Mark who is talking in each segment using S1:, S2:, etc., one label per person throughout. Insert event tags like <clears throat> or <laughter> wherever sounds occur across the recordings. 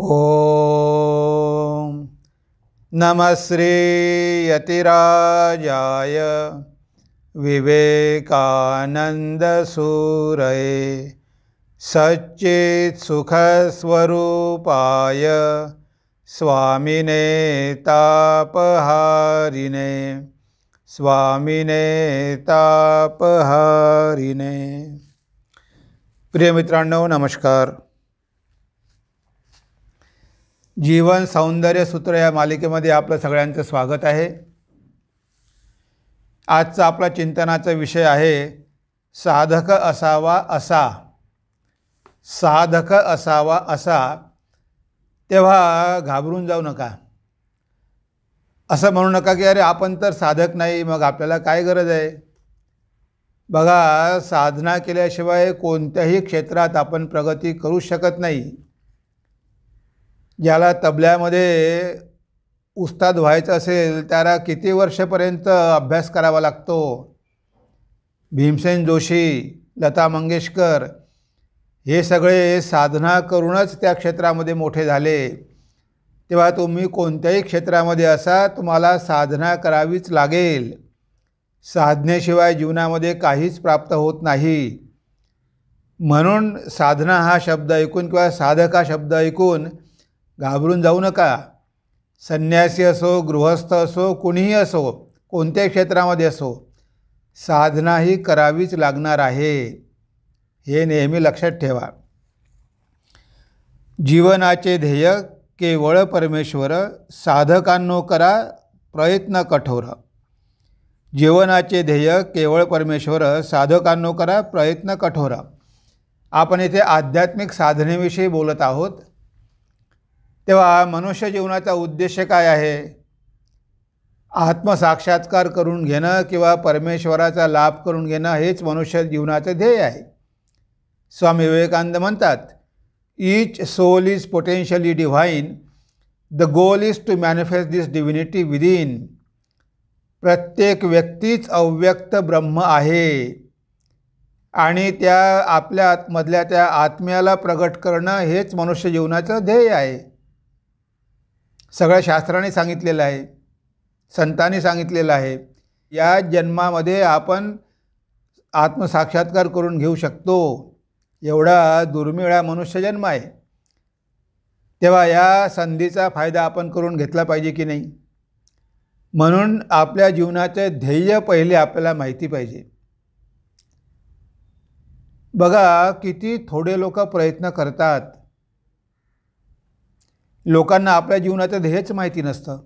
S1: ॐ नमः श्रीयतिराजाय विवेकानन्दसूरये सच्चित्सुखस्वरूपाय स्वामिने तापहारिणे स्वामिने तापहारिणे प्रिय मित्रांनो नमस्कार जीवन सौंदर्य सूत्र या मालिकेमध्ये आपलं सगळ्यांचं स्वागत आहे आजचा आपला चिंतनाचा विषय आहे साधक असावा असा साधक असावा असा तेव्हा घाबरून जाऊ नका असं म्हणू नका की अरे आपण तर साधक नाही मग आपल्याला काय गरज आहे बघा साधना केल्याशिवाय कोणत्याही क्षेत्रात आपण प्रगती करू शकत नाही ज्याला तबल्यामध्ये उस्ताद व्हायचं असेल त्याला किती वर्षपर्यंत अभ्यास करावा लागतो भीमसेन जोशी लता मंगेशकर हे सगळे साधना करूनच त्या क्षेत्रामध्ये मोठे झाले तेव्हा तुम्ही कोणत्याही क्षेत्रामध्ये असा तुम्हाला साधना करावीच लागेल साधनेशिवाय जीवनामध्ये काहीच प्राप्त होत नाही म्हणून साधना हा शब्द ऐकून किंवा साधक हा शब्द ऐकून घाबरून जाऊ नका संन्यासी असो गृहस्थ असो कुणीही असो कोणत्या क्षेत्रामध्ये असो साधना ही करावीच लागणार आहे हे नेहमी लक्षात ठेवा जीवनाचे ध्येय केवळ परमेश्वर साधकांनो करा प्रयत्न कठोर जीवनाचे ध्येय केवळ परमेश्वर साधकांनो करा प्रयत्न कठोर आपण इथे आध्यात्मिक साधनेविषयी बोलत आहोत तेव्हा मनुष्य जीवनाचा उद्देश काय आहे आत्मसाक्षात्कार करून घेणं किंवा परमेश्वराचा लाभ करून घेणं हेच मनुष्य जीवनाचं ध्येय आहे स्वामी विवेकानंद म्हणतात soul soul is potentially the the goal is to manifest this with within प्रत्येक व्यक्तीच अव्यक्त ब्रह्म आहे आणि त्या आपल्या आतमधल्या त्या आत्म्याला प्रगट करणं हेच मनुष्य जीवनाचं ध्येय आहे सगळ्या शास्त्राने सांगितलेलं आहे संतांनी सांगितलेलं आहे या जन्मामध्ये आपण आत्मसाक्षात्कार करून घेऊ शकतो एवढा दुर्मिळा हा मनुष्यजन्म आहे तेव्हा या संधीचा फायदा आपण करून घेतला पाहिजे की नाही म्हणून आपल्या जीवनाचे ध्येय पहिले आपल्याला माहिती पाहिजे बघा किती थोडे लोक प्रयत्न करतात लोकांना आपल्या जीवनाचं ध्येयच माहिती नसतं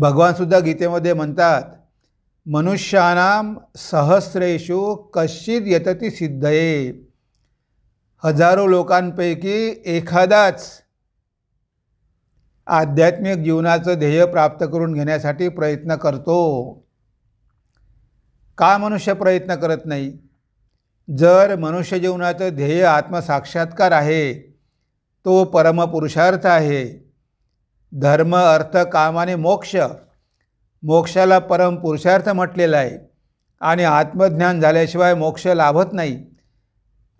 S1: भगवानसुद्धा गीतेमध्ये म्हणतात मनुष्यानाम सहस्रेषु कश्चित यतती सिद्धये हजारो लोकांपैकी एखादाच आध्यात्मिक जीवनाचं ध्येय प्राप्त करून घेण्यासाठी प्रयत्न करतो का मनुष्य प्रयत्न करत नाही जर मनुष्य जीवनाचं ध्येय आत्मसाक्षात्कार आहे तो परमपुरुषार्थ आहे धर्म अर्थ काम आणि मोक्ष मोक्षाला परम पुरुषार्थ म्हटलेला आहे आणि आत्मज्ञान झाल्याशिवाय मोक्ष लाभत नाही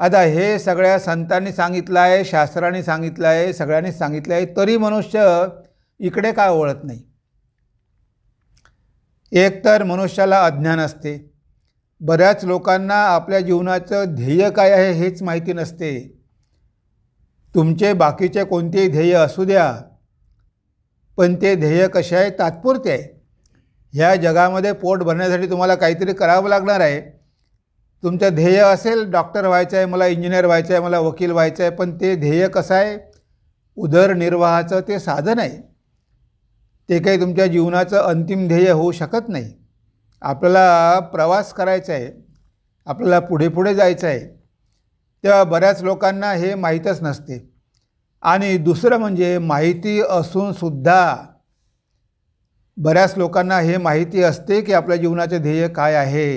S1: आता हे सगळ्या संतांनी सांगितलं आहे शास्त्रांनी सांगितलं आहे सगळ्यांनी सांगितलं आहे तरी मनुष्य इकडे काय ओळत नाही एकतर मनुष्याला अज्ञान असते बऱ्याच लोकांना आपल्या जीवनाचं ध्येय काय आहे हेच माहिती नसते तुमचे बाकीचे कोणतेही ध्येय असू द्या पण ते ध्येय कसे आहे तात्पुरते आहे ह्या जगामध्ये पोट भरण्यासाठी तुम्हाला काहीतरी करावं लागणार आहे तुमचं ध्येय असेल डॉक्टर व्हायचं आहे मला इंजिनियर व्हायचं आहे मला वकील व्हायचं आहे पण ते ध्येय कसं आहे उदरनिर्वाहाचं ते साधन आहे ते काही तुमच्या जीवनाचं अंतिम ध्येय होऊ शकत नाही आपल्याला प्रवास करायचा आहे आपल्याला पुढे पुढे जायचं आहे तेव्हा बऱ्याच लोकांना हे माहीतच नसते आणि दुसरं म्हणजे माहिती असूनसुद्धा बऱ्याच लोकांना हे माहिती असते की आपल्या जीवनाचे ध्येय काय आहे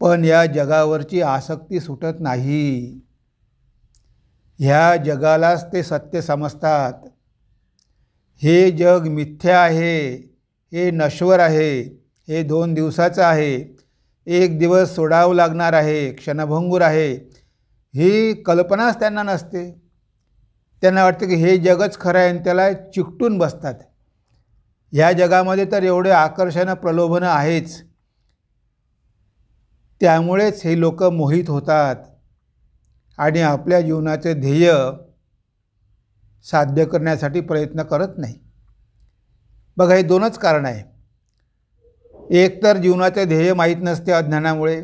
S1: पण या जगावरची आसक्ती सुटत नाही ह्या जगालाच ते सत्य समजतात हे जग मिथ्या आहे हे नश्वर आहे हे दोन दिवसाचं आहे एक दिवस सोडावं लागणार आहे क्षणभंगूर आहे ही कल्पनाच त्यांना नसते त्यांना वाटतं की हे जगच खरं आहे आणि त्याला चिकटून बसतात ह्या जगामध्ये तर एवढे आकर्षणं प्रलोभनं आहेच त्यामुळेच हे लोक मोहित होतात आणि आपल्या जीवनाचे ध्येय साध्य करण्यासाठी प्रयत्न करत नाही बघा हे दोनच कारण आहे एकतर जीवनाचे ध्येय माहीत नसते अज्ञानामुळे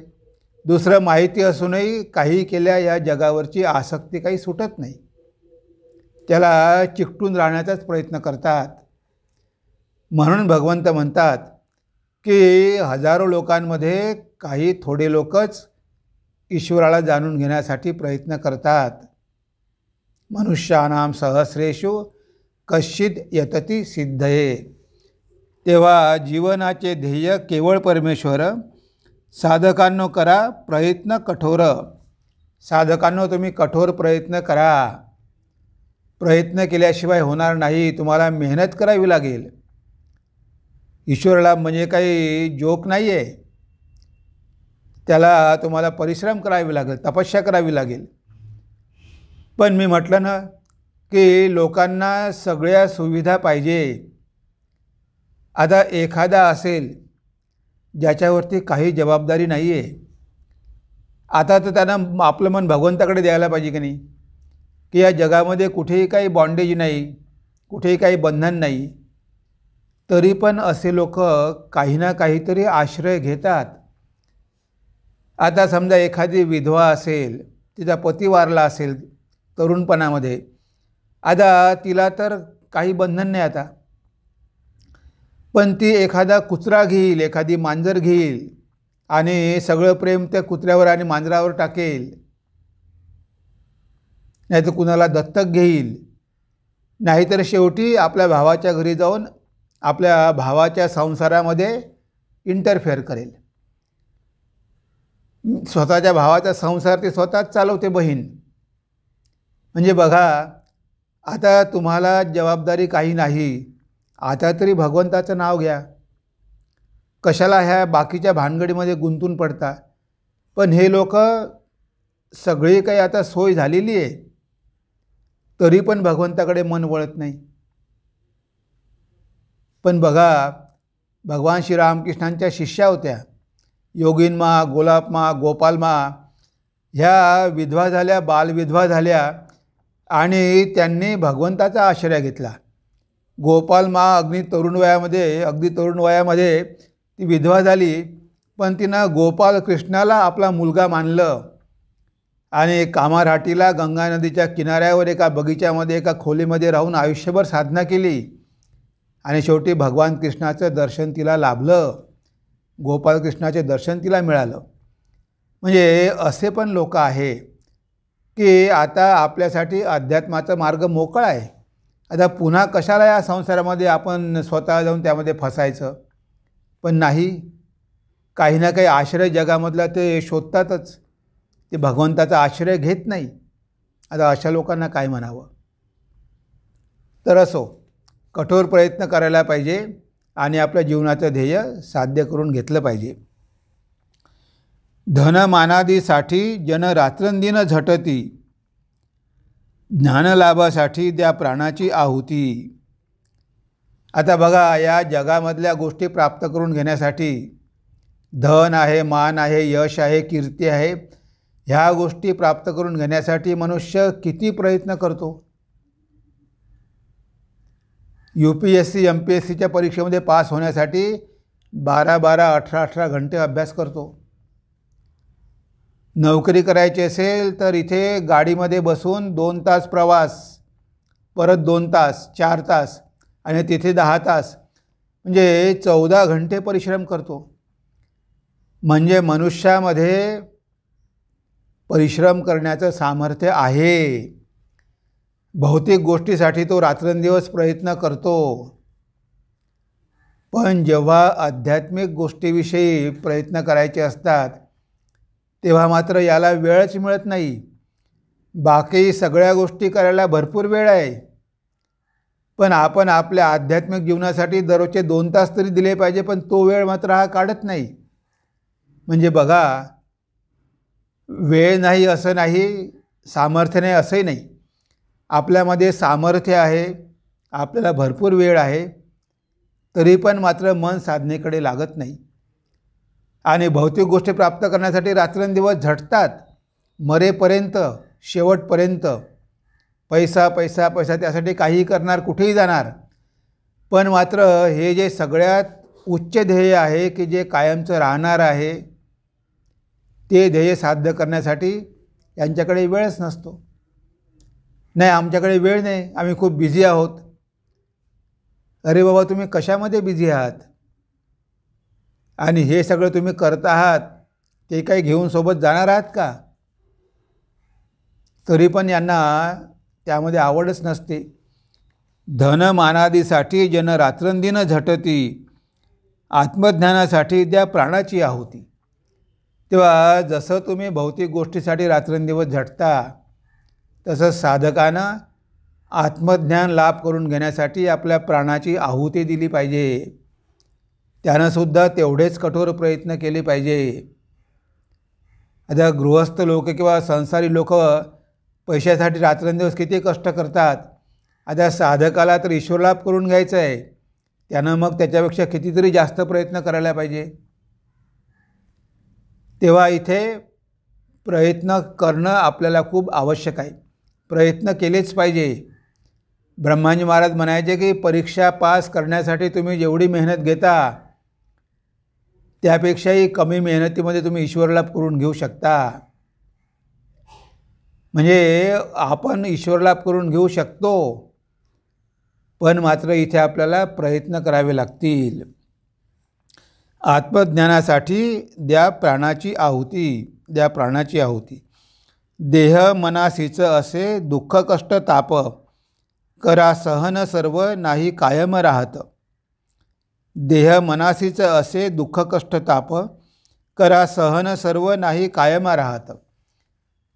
S1: दुसरं माहिती असूनही काही केल्या या जगावरची आसक्ती काही सुटत नाही त्याला चिकटून राहण्याचाच प्रयत्न करतात म्हणून भगवंत म्हणतात की हजारो लोकांमध्ये काही थोडे लोकच ईश्वराला जाणून घेण्यासाठी प्रयत्न करतात मनुष्यानाम सहस्रेषु कश्चित यतती सिद्धये तेव्हा जीवनाचे ध्येय केवळ परमेश्वर साधकांनो करा प्रयत्न कठोर साधकांनो तुम्ही कठोर प्रयत्न करा प्रयत्न केल्याशिवाय होणार नाही तुम्हाला मेहनत करावी लागेल ईश्वराला म्हणजे काही जोक नाही आहे त्याला तुम्हाला परिश्रम करावे लागेल तपस्या करावी लागेल पण मी म्हटलं ना की लोकांना सगळ्या सुविधा पाहिजे आता एखादा असेल ज्याच्यावरती काही जबाबदारी नाही आहे आता तर त्यांना आपलं मन भगवंताकडे द्यायला पाहिजे की नाही की या जगामध्ये कुठेही काही बॉन्डेज नाही कुठेही काही बंधन नाही तरी पण असे लोक काही ना काहीतरी आश्रय घेतात आता समजा एखादी विधवा असेल तिचा पती वारला असेल तरुणपणामध्ये आता तिला तर काही बंधन नाही आता पण ती एखादा कुत्रा घेईल एखादी मांजर घेईल आणि सगळं प्रेम त्या कुत्र्यावर आणि मांजरावर टाकेल नाहीतर कुणाला दत्तक घेईल नाहीतर शेवटी आपल्या भावाच्या घरी जाऊन आपल्या भावाच्या संसारामध्ये इंटरफेअर करेल स्वतःच्या भावाचा संसार ते स्वतःच चालवते बहीण म्हणजे बघा आता तुम्हाला जबाबदारी काही नाही आता तरी भगवंताचं नाव घ्या कशाला ह्या बाकीच्या भानगडीमध्ये गुंतून पडता पण हे लोक सगळी काही आता सोय झालेली आहे तरी पण भगवंताकडे मन वळत नाही पण बघा भगवान श्री रामकृष्णांच्या शिष्या होत्या योगीनमा गोलापमा गोपालमा ह्या विधवा झाल्या बालविधवा झाल्या आणि त्यांनी भगवंताचा आश्रय घेतला गोपाल मा अगदी तरुण वयामध्ये अगदी तरुण वयामध्ये ती विधवा झाली पण तिनं गोपाल कृष्णाला आपला मुलगा मानलं आणि कामारहाटीला गंगा नदीच्या किनाऱ्यावर एका बगीच्यामध्ये एका खोलीमध्ये राहून आयुष्यभर साधना केली आणि शेवटी भगवान कृष्णाचं दर्शन तिला लाभलं गोपाल कृष्णाचे दर्शन तिला मिळालं म्हणजे असे पण लोक आहे की आता आपल्यासाठी अध्यात्माचा मार्ग मोकळा आहे आता पुन्हा कशाला या संसारामध्ये आपण स्वतः जाऊन त्यामध्ये फसायचं पण नाही काही ना काही आश्रय जगामधला ते शोधतातच ते भगवंताचा आश्रय घेत नाही आता अशा लोकांना काय म्हणावं तर असो कठोर प्रयत्न करायला पाहिजे आणि आपल्या जीवनाचं ध्येय साध्य करून घेतलं पाहिजे धनमानादीसाठी जन रात्रंदिनं झटती ज्ञानलाभासाठी त्या प्राणाची आहुती आता बघा या जगामधल्या गोष्टी प्राप्त करून घेण्यासाठी धन आहे मान आहे यश आहे कीर्ती आहे ह्या गोष्टी प्राप्त करून घेण्यासाठी मनुष्य किती प्रयत्न करतो U P S C M P S C परीक्षेमध्ये पास होण्यासाठी बारा बारा अठरा अठरा घंटे अभ्यास करतो नोकरी करायची असेल तर इथे गाडीमध्ये बसून दोन तास प्रवास परत दोन तास चार तास आणि तिथे दहा तास म्हणजे चौदा घंटे परिश्रम करतो म्हणजे मनुष्यामध्ये परिश्रम करण्याचं सामर्थ्य आहे भौतिक गोष्टीसाठी तो रात्रंदिवस प्रयत्न करतो पण जेव्हा आध्यात्मिक गोष्टीविषयी प्रयत्न करायचे असतात तेव्हा मात्र याला वेळच मिळत नाही बाकी सगळ्या गोष्टी करायला भरपूर वेळ आहे पण आपण आपल्या आध्यात्मिक जीवनासाठी दररोजचे दोन तास तरी दिले पाहिजे पण तो वेळ मात्र हा काढत नाही म्हणजे बघा वेळ नाही असं नाही सामर्थ्य नाही असंही नाही आपल्यामध्ये सामर्थ्य आहे आपल्याला भरपूर वेळ आहे तरी पण मात्र मन साधनेकडे लागत नाही आणि भौतिक गोष्टी प्राप्त करण्यासाठी रात्रंदिवस झटतात मरेपर्यंत शेवटपर्यंत पैसा पैसा पैसा त्यासाठी काहीही करणार कुठेही जाणार पण मात्र हे जे सगळ्यात उच्च ध्येय आहे की जे कायमचं राहणार आहे ते ध्येय साध्य करण्यासाठी यांच्याकडे वेळच नसतो नाही आमच्याकडे वेळ नाही आम्ही खूप बिझी आहोत अरे बाबा तुम्ही कशामध्ये बिझी आहात आणि हे सगळं तुम्ही करत आहात ते काही घेऊन सोबत जाणार आहात का तरी पण यांना त्यामध्ये आवडच नसते धनमानादीसाठी जन रात्रंदिनं झटती आत्मज्ञानासाठी त्या प्राणाची आहुती तेव्हा जसं तुम्ही भौतिक गोष्टीसाठी रात्रंदिवस झटता तसं साधकानं आत्मज्ञान लाभ करून घेण्यासाठी आपल्या प्राणाची आहुती दिली पाहिजे त्यानंसुद्धा तेवढेच कठोर प्रयत्न केले पाहिजे आता गृहस्थ लोक किंवा संसारी लोक पैशासाठी रात्रंदिवस किती कष्ट करतात आता साधकाला तर ईश्वरलाभ करून घ्यायचं आहे त्यानं मग त्याच्यापेक्षा कितीतरी जास्त प्रयत्न करायला पाहिजे तेव्हा इथे प्रयत्न करणं आपल्याला खूप आवश्यक आहे प्रयत्न केलेच पाहिजे ब्रह्माजी महाराज म्हणायचे की परीक्षा पास करण्यासाठी तुम्ही जेवढी मेहनत घेता त्यापेक्षाही कमी मेहनतीमध्ये तुम्ही ईश्वरला करून घेऊ शकता म्हणजे आपण ईश्वरलाभ करून घेऊ शकतो पण मात्र इथे आपल्याला प्रयत्न करावे लागतील आत्मज्ञानासाठी द्या प्राणाची आहुती द्या प्राणाची आहुती देह मनासीचं असे दुःख कष्ट ताप करा सहन सर्व नाही कायम राहतं देह मनासीचं असे दुःख कष्ट ताप करा सहन सर्व नाही कायम राहत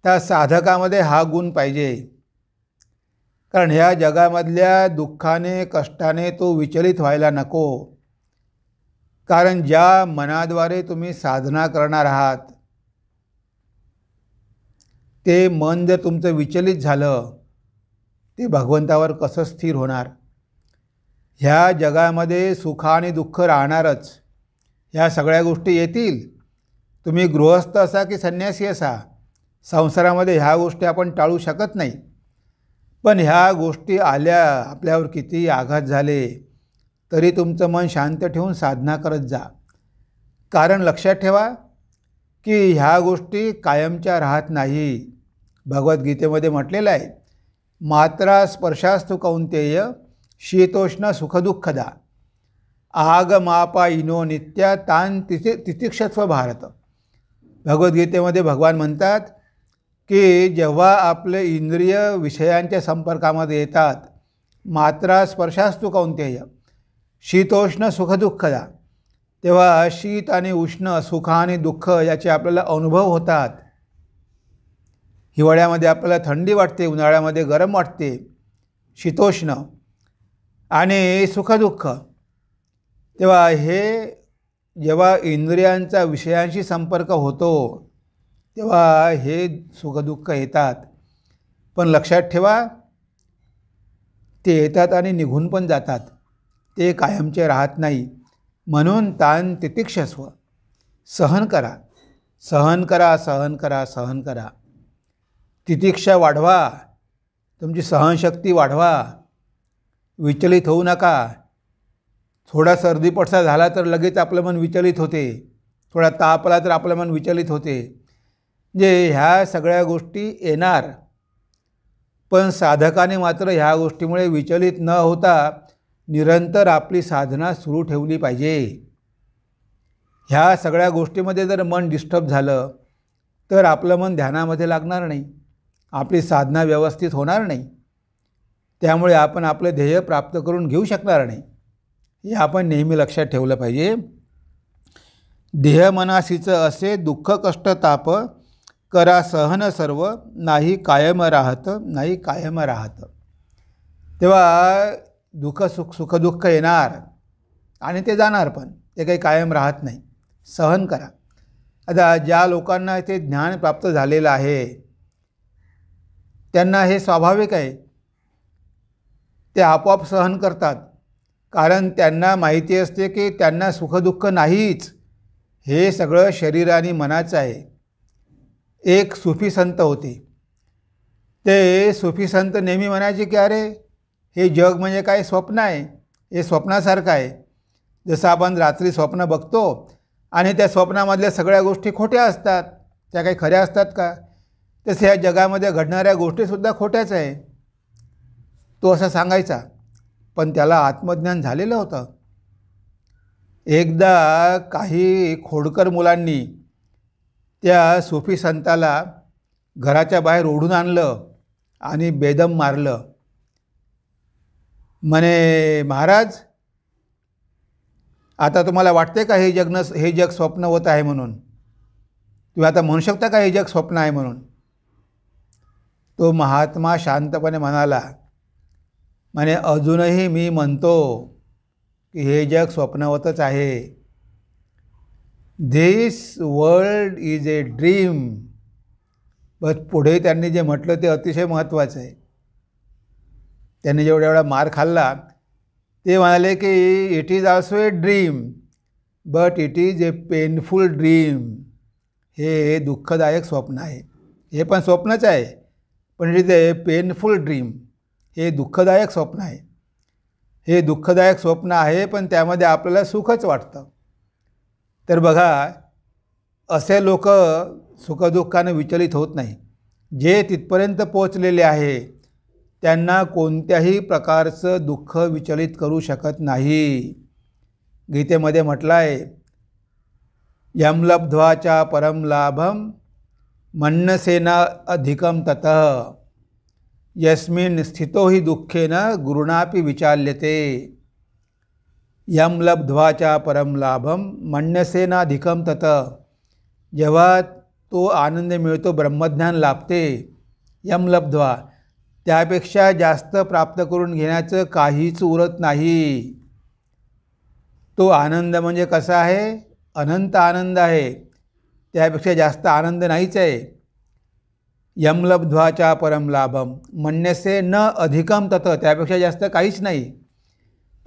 S1: त्या साधकामध्ये हा गुण पाहिजे कारण ह्या जगामधल्या दुःखाने कष्टाने तो विचलित व्हायला नको कारण ज्या मनाद्वारे तुम्ही साधना करणार आहात ते मन जर तुमचं विचलित झालं ते भगवंतावर कसं स्थिर होणार ह्या जगामध्ये सुख आणि दुःख राहणारच ह्या सगळ्या गोष्टी येतील तुम्ही गृहस्थ असा की संन्यासी असा संसारामध्ये ह्या गोष्टी आपण टाळू शकत नाही पण ह्या गोष्टी आल्या आपल्यावर किती आघात झाले तरी तुमचं मन शांत ठेवून साधना करत जा कारण लक्षात ठेवा की ह्या गोष्टी कायमच्या राहत नाही भगवद्गीतेमध्ये म्हटलेलं आहे मात्रा स्पर्शास्तु कौंतेय शीतोष्ण सुखदुःखदा आगमापा इनो नित्या तान तिथे तितिक्षत्व भारत भगवद्गीतेमध्ये भगवान म्हणतात की जेव्हा आपले इंद्रिय विषयांच्या संपर्कामध्ये येतात मात्रा स्पर्शास्तु कौंतेय शीतोष्ण सुखदुःखदा तेव्हा शीत आणि उष्ण सुख आणि दुःख याचे आपल्याला अनुभव होतात हिवाळ्यामध्ये आपल्याला थंडी वाटते उन्हाळ्यामध्ये गरम वाटते शीतोष्ण आणि सुखदुःख तेव्हा हे जेव्हा इंद्रियांचा विषयांशी संपर्क होतो तेव्हा हे सुखदुःख येतात पण लक्षात ठेवा ते येतात आणि निघून पण जातात ते कायमचे राहत नाही म्हणून ताण तितिक्षस्व सहन करा सहन करा सहन करा सहन करा तितिक्षा वाढवा तुमची सहनशक्ती वाढवा विचलित होऊ नका थोडा सर्दी पडसा झाला तर लगेच आपलं मन विचलित होते थोडा ताप आला तर आपलं मन विचलित होते जे म्हणजे ह्या सगळ्या गोष्टी येणार पण साधकाने मात्र ह्या गोष्टीमुळे विचलित न होता निरंतर आपली साधना सुरू ठेवली पाहिजे ह्या सगळ्या गोष्टीमध्ये जर मन डिस्टर्ब झालं तर आपलं मन ध्यानामध्ये लागणार नाही आपली साधना व्यवस्थित होणार नाही त्यामुळे आपण आपलं ध्येय प्राप्त करून घेऊ शकणार नाही हे आपण नेहमी लक्षात ठेवलं पाहिजे ध्येय मनासीचं असे दुःख कष्ट ताप करा सहन सर्व नाही कायम राहत नाही कायम राहत तेव्हा दुःख सुख सुखदुःख येणार आणि ते जाणार पण ते काही कायम राहत नाही सहन करा आता ज्या लोकांना ते ज्ञान प्राप्त झालेलं आहे त्यांना हे स्वाभाविक आहे ते आपोआप सहन करतात कारण त्यांना माहिती असते की त्यांना सुखदुःख नाहीच हे सगळं शरीर आणि मनाचं आहे एक सुफी संत होते ते सुफी संत नेहमी म्हणायचे की अरे हे जग म्हणजे काय स्वप्न आहे हे स्वप्नासारखं आहे जसं आपण रात्री स्वप्न बघतो आणि त्या स्वप्नामधल्या सगळ्या गोष्टी खोट्या असतात त्या काही खऱ्या असतात का तसं या जगामध्ये घडणाऱ्या गोष्टीसुद्धा खोट्याच आहे तो असा सांगायचा पण त्याला आत्मज्ञान झालेलं होतं एकदा काही खोडकर मुलांनी त्या सुफी संताला घराच्या बाहेर ओढून आणलं आणि बेदम मारलं म्हणे महाराज आता तुम्हाला वाटते का हे जगनं हे जग स्वप्न होत आहे म्हणून तुम्ही आता म्हणू शकता का हे जग स्वप्न आहे म्हणून तो महात्मा शांतपणे म्हणाला म्हणजे अजूनही मी म्हणतो की हे जग स्वप्नावतच आहे this world is a dream बस पुढे त्यांनी जे म्हटलं ते अतिशय महत्त्वाचं आहे त्यांनी जेवढा एवढा मार खाल्ला ते म्हणाले की it is also a dream but it is a painful dream हे दुःखदायक स्वप्न आहे हे पण स्वप्नच आहे पण it is a painful dream हे दुःखदायक स्वप्न आहे हे दुःखदायक स्वप्न आहे पण त्यामध्ये आपल्याला सुखच वाटतं तर बघा असे लोक सुखदुःखानं विचलित होत नाही जे तिथपर्यंत पोचलेले आहे त्यांना कोणत्याही प्रकारचं दुःख विचलित करू शकत नाही गीतेमध्ये म्हटलं आहे यमलब्ध्वाच्या परमलाभम मन्नसेना अधिकम ततः यस्मिन स्थितो ही दुःखेन गुरुणापि विचाल्यते यम लब्ध्वाच्या परम लाभम मन्यसेनाधिकम तत जेव्हा तो आनंद मिळतो ब्रह्मज्ञान लाभते यम लब्ध्वा त्यापेक्षा जास्त प्राप्त करून घेण्याचं काहीच उरत नाही तो आनंद म्हणजे कसा आहे अनंत आनंद आहे त्यापेक्षा जास्त आनंद नाहीच आहे यमलब्ध्वाच्या परम लाभम म्हणण्याचे न अधिकम तत त्यापेक्षा जास्त काहीच नाही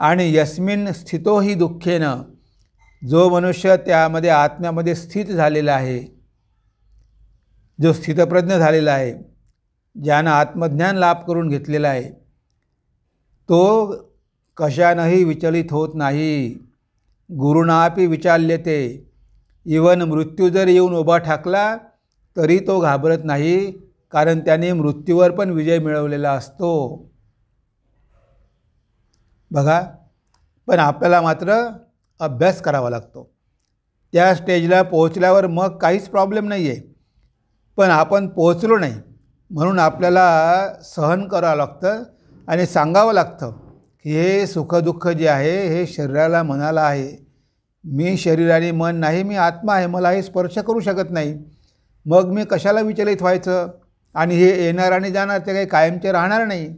S1: आणि यस्मिन स्थितोही दुःखेनं जो मनुष्य त्यामध्ये आत्म्यामध्ये स्थित झालेला आहे जो स्थितप्रज्ञ झालेला आहे ज्यानं आत्मज्ञान लाभ करून घेतलेला आहे तो कशानंही विचलित होत नाही गुरुणापी विचारले ते इवन मृत्यू जर येऊन उभा ठाकला तरी तो घाबरत नाही कारण त्याने मृत्यूवर पण विजय मिळवलेला असतो बघा पण आपल्याला मात्र अभ्यास करावा लागतो त्या स्टेजला पोहोचल्यावर मग काहीच प्रॉब्लेम नाही आहे पण आपण पोहोचलो नाही म्हणून आपल्याला सहन करावं लागतं आणि सांगावं लागतं की हे सुखदुःख जे आहे हे शरीराला मनाला आहे मी शरीराने मन नाही मी आत्मा आहे मला हे स्पर्श करू शकत नाही मग मी कशाला विचलित व्हायचं आणि हे येणार आणि जाणार ते काही कायमचे राहणार नाही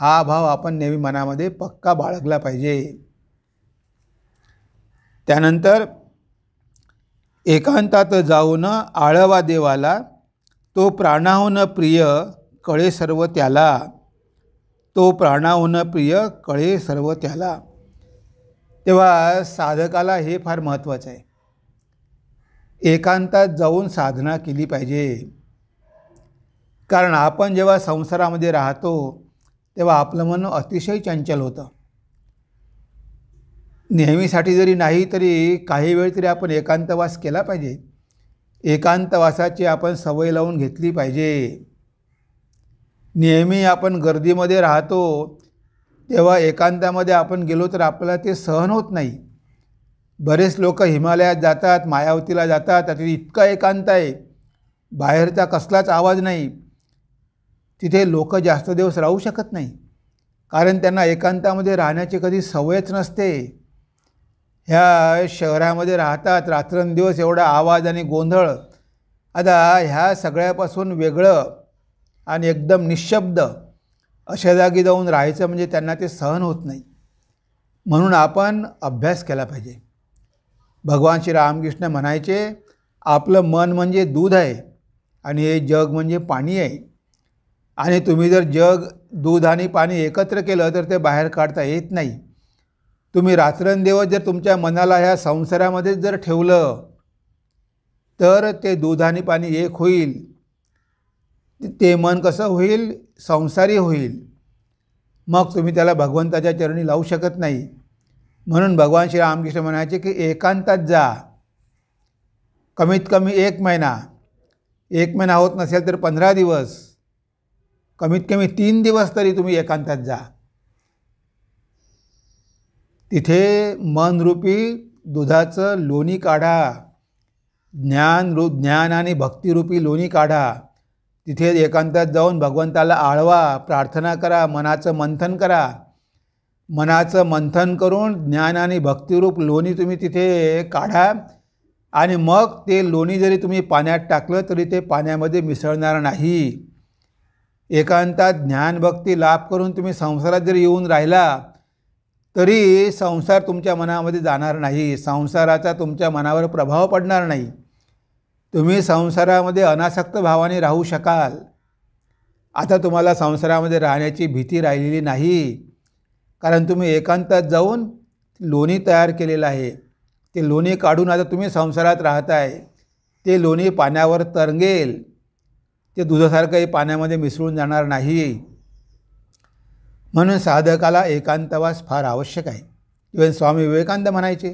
S1: हा भाव आपण नेहमी मनामध्ये पक्का बाळगला पाहिजे त्यानंतर एकांतात जाऊन आळवा देवाला तो प्राणाहून प्रिय कळे सर्व त्याला तो प्राणाहून प्रिय कळे सर्व त्याला तेव्हा साधकाला हे फार महत्त्वाचं आहे एकांतात जाऊन साधना केली पाहिजे कारण आपण जेव्हा संसारामध्ये राहतो तेव्हा आपलं मन अतिशय चंचल होतं नेहमीसाठी जरी नाही तरी काही वेळ तरी आपण एकांतवास केला पाहिजे एकांतवासाची आपण सवय लावून घेतली पाहिजे नेहमी आपण गर्दीमध्ये राहतो तेव्हा एकांतामध्ये आपण गेलो तर आपल्याला ते सहन होत नाही बरेच लोक हिमालयात जातात मायावतीला जातात त्यातील इतका एकांत आहे बाहेरचा कसलाच आवाज नाही तिथे लोक जास्त दिवस राहू शकत नाही कारण त्यांना एकांतामध्ये राहण्याची कधी सवयच नसते ह्या शहरामध्ये राहतात रात्रंदिवस एवढा आवाज आणि गोंधळ आता ह्या सगळ्यापासून वेगळं आणि एकदम निशब्द अशा जागी जाऊन राहायचं म्हणजे त्यांना ते सहन होत नाही म्हणून आपण अभ्यास केला पाहिजे भगवान श्री रामकृष्ण म्हणायचे आपलं मन म्हणजे दूध आहे आणि हे जग म्हणजे पाणी आहे आणि तुम्ही जर जग दूध आणि पाणी एकत्र केलं तर ते बाहेर काढता येत नाही तुम्ही रात्रंदिवस जर तुमच्या मनाला ह्या संसारामध्ये जर ठेवलं तर ते दूध आणि पाणी एक होईल ते मन कसं होईल संसारी होईल मग तुम्ही त्याला भगवंताच्या चरणी लावू शकत नाही म्हणून भगवान श्री रामकृष्ण म्हणायचे की एकांतात जा कमीत कमी एक महिना एक महिना होत नसेल तर पंधरा दिवस कमीत कमी तीन दिवस तरी तुम्ही एकांतात जा तिथे मनरूपी दुधाचं लोणी काढा ज्ञान रू ज्ञान आणि भक्तिरूपी लोणी काढा तिथे एकांतात जाऊन भगवंताला आळवा प्रार्थना करा मनाचं मंथन करा मनाचं मंथन करून ज्ञान आणि भक्तिरूप लोणी तुम्ही तिथे काढा आणि मग ते लोणी जरी तुम्ही पाण्यात टाकलं तरी ते पाण्यामध्ये मिसळणार नाही एकांतात ज्ञानभक्ती लाभ करून तुम्ही संसारात जरी येऊन राहिला तरी संसार तुमच्या मनामध्ये जाणार नाही संसाराचा तुमच्या मनावर प्रभाव पडणार नाही तुम्ही संसारामध्ये अनासक्त भावाने राहू शकाल आता तुम्हाला संसारामध्ये राहण्याची भीती राहिलेली नाही कारण तुम्ही एकांतात जाऊन लोणी तयार केलेलं आहे ते लोणी काढून आता तुम्ही संसारात राहताय ते लोणी पाण्यावर तरंगेल ते दुधासारखंही पाण्यामध्ये मिसळून जाणार नाही म्हणून साधकाला एकांतवास फार आवश्यक आहे इव्हन स्वामी विवेकानंद म्हणायचे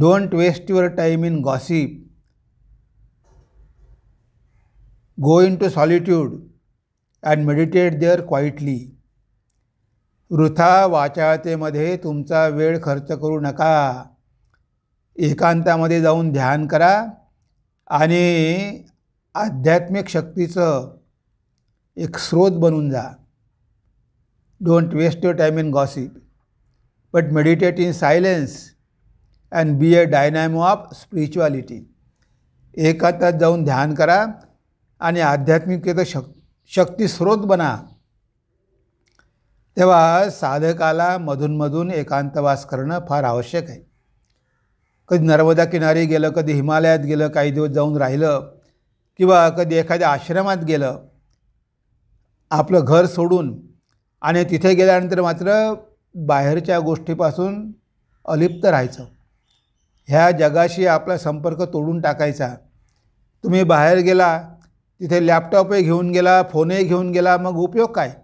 S1: don't waste your time in gossip go into solitude and meditate there quietly वृथा वाचाळतेमध्ये तुमचा वेळ खर्च करू नका एकांतामध्ये जाऊन ध्यान करा आणि आध्यात्मिक शक्तीचं एक स्रोत बनून जा don't waste your time in gossip but meditate in silence and be a dynamo of spirituality एकांतात जाऊन ध्यान करा आणि आध्यात्मिक शक् शक्ती स्रोत बना तेव्हा साधकाला मधूनमधून एकांतवास करणं फार आवश्यक आहे कधी नर्मदा किनारी गेलं कधी हिमालयात गेलं काही दिवस जाऊन राहिलं किंवा कधी एखाद्या आश्रमात गेलं आपलं घर सोडून आणि तिथे गेल्यानंतर मात्र बाहेरच्या गोष्टीपासून अलिप्त राहायचं ह्या जगाशी आपला संपर्क तोडून टाकायचा तुम्ही बाहेर गेला तिथे लॅपटॉपही घेऊन गेला फोनही घेऊन गेला मग उपयोग काय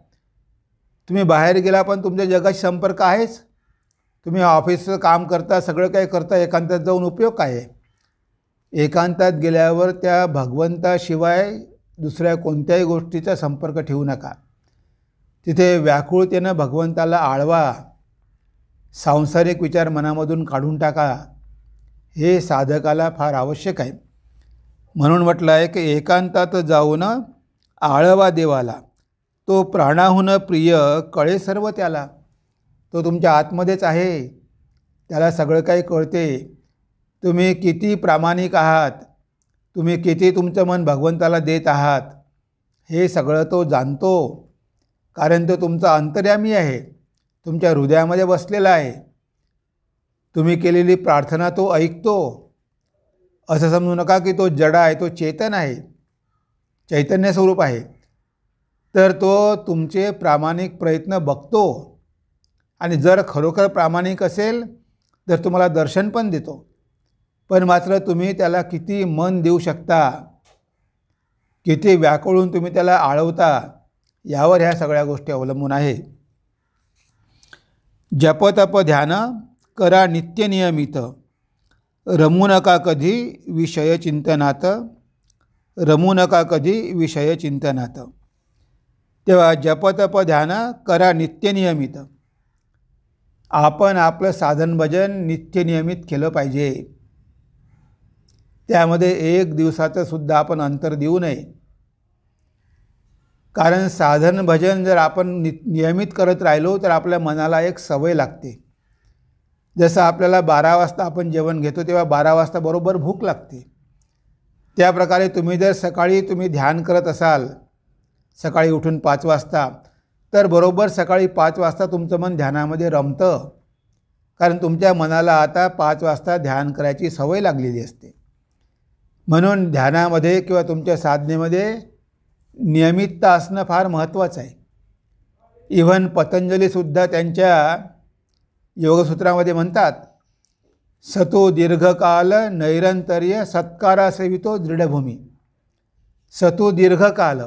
S1: तुम्ही बाहेर गेला पण तुमच्या जगाशी संपर्क आहेच तुम्ही ऑफिसचं काम करता सगळं काही करता एकांतात जाऊन उपयोग काय आहे एकांतात गेल्यावर त्या भगवंताशिवाय दुसऱ्या कोणत्याही गोष्टीचा संपर्क ठेवू नका तिथे व्याकुळतेनं भगवंताला आळवा सांसारिक विचार मनामधून काढून टाका हे साधकाला फार आवश्यक आहे म्हणून म्हटलं आहे की एकांतात जाऊन आळवा देवाला तो प्राणाहून प्रिय कळे सर्व त्याला तो तुमच्या आतमध्येच आहे त्याला सगळं काही कळते तुम्ही किती प्रामाणिक आहात तुम्ही किती तुमचं मन भगवंताला देत आहात हे सगळं तो जाणतो कारण तो तुमचा अंतर्यामी आहे तुमच्या हृदयामध्ये बसलेला आहे तुम्ही केलेली प्रार्थना तो ऐकतो असं समजू नका की तो जडा आहे तो चेतन आहे चैतन्य स्वरूप आहे तर तो तुमचे प्रामाणिक प्रयत्न बघतो आणि जर खरोखर प्रामाणिक असेल तर तुम्हाला दर्शन पण देतो पण मात्र तुम्ही त्याला किती मन देऊ शकता किती व्याकुळून तुम्ही त्याला आळवता यावर ह्या सगळ्या गोष्टी अवलंबून आहे जपतप ध्यान करा नित्यनियमित रमू नका कधी विषय चिंतनात रमू नका कधी विषय चिंतनात तेव्हा जपतप ध्यान करा नित्यनियमित आपण आपलं साधन भजन नित्यनियमित केलं पाहिजे त्यामध्ये एक दिवसाचं सुद्धा आपण अंतर देऊ नये कारण साधन भजन जर आपण नि नियमित करत राहिलो तर आपल्या मनाला एक सवय लागते जसं आपल्याला बारा वाजता आपण जेवण घेतो तेव्हा बारा वाजता बरोबर भूक लागते त्याप्रकारे तुम्ही जर सकाळी तुम्ही ध्यान करत असाल सकाळी उठून पाच वाजता तर बरोबर सकाळी पाच वाजता तुमचं मन ध्यानामध्ये रमतं कारण तुमच्या मनाला आता पाच वाजता ध्यान करायची सवय लागलेली असते म्हणून ध्यानामध्ये किंवा तुमच्या साधनेमध्ये नियमितता असणं फार महत्त्वाचं आहे इव्हन पतंजलीसुद्धा त्यांच्या योगसूत्रामध्ये म्हणतात सतो दीर्घकाल नैरंतर्य सत्कारासेवितो दृढभूमी सतो दीर्घकाल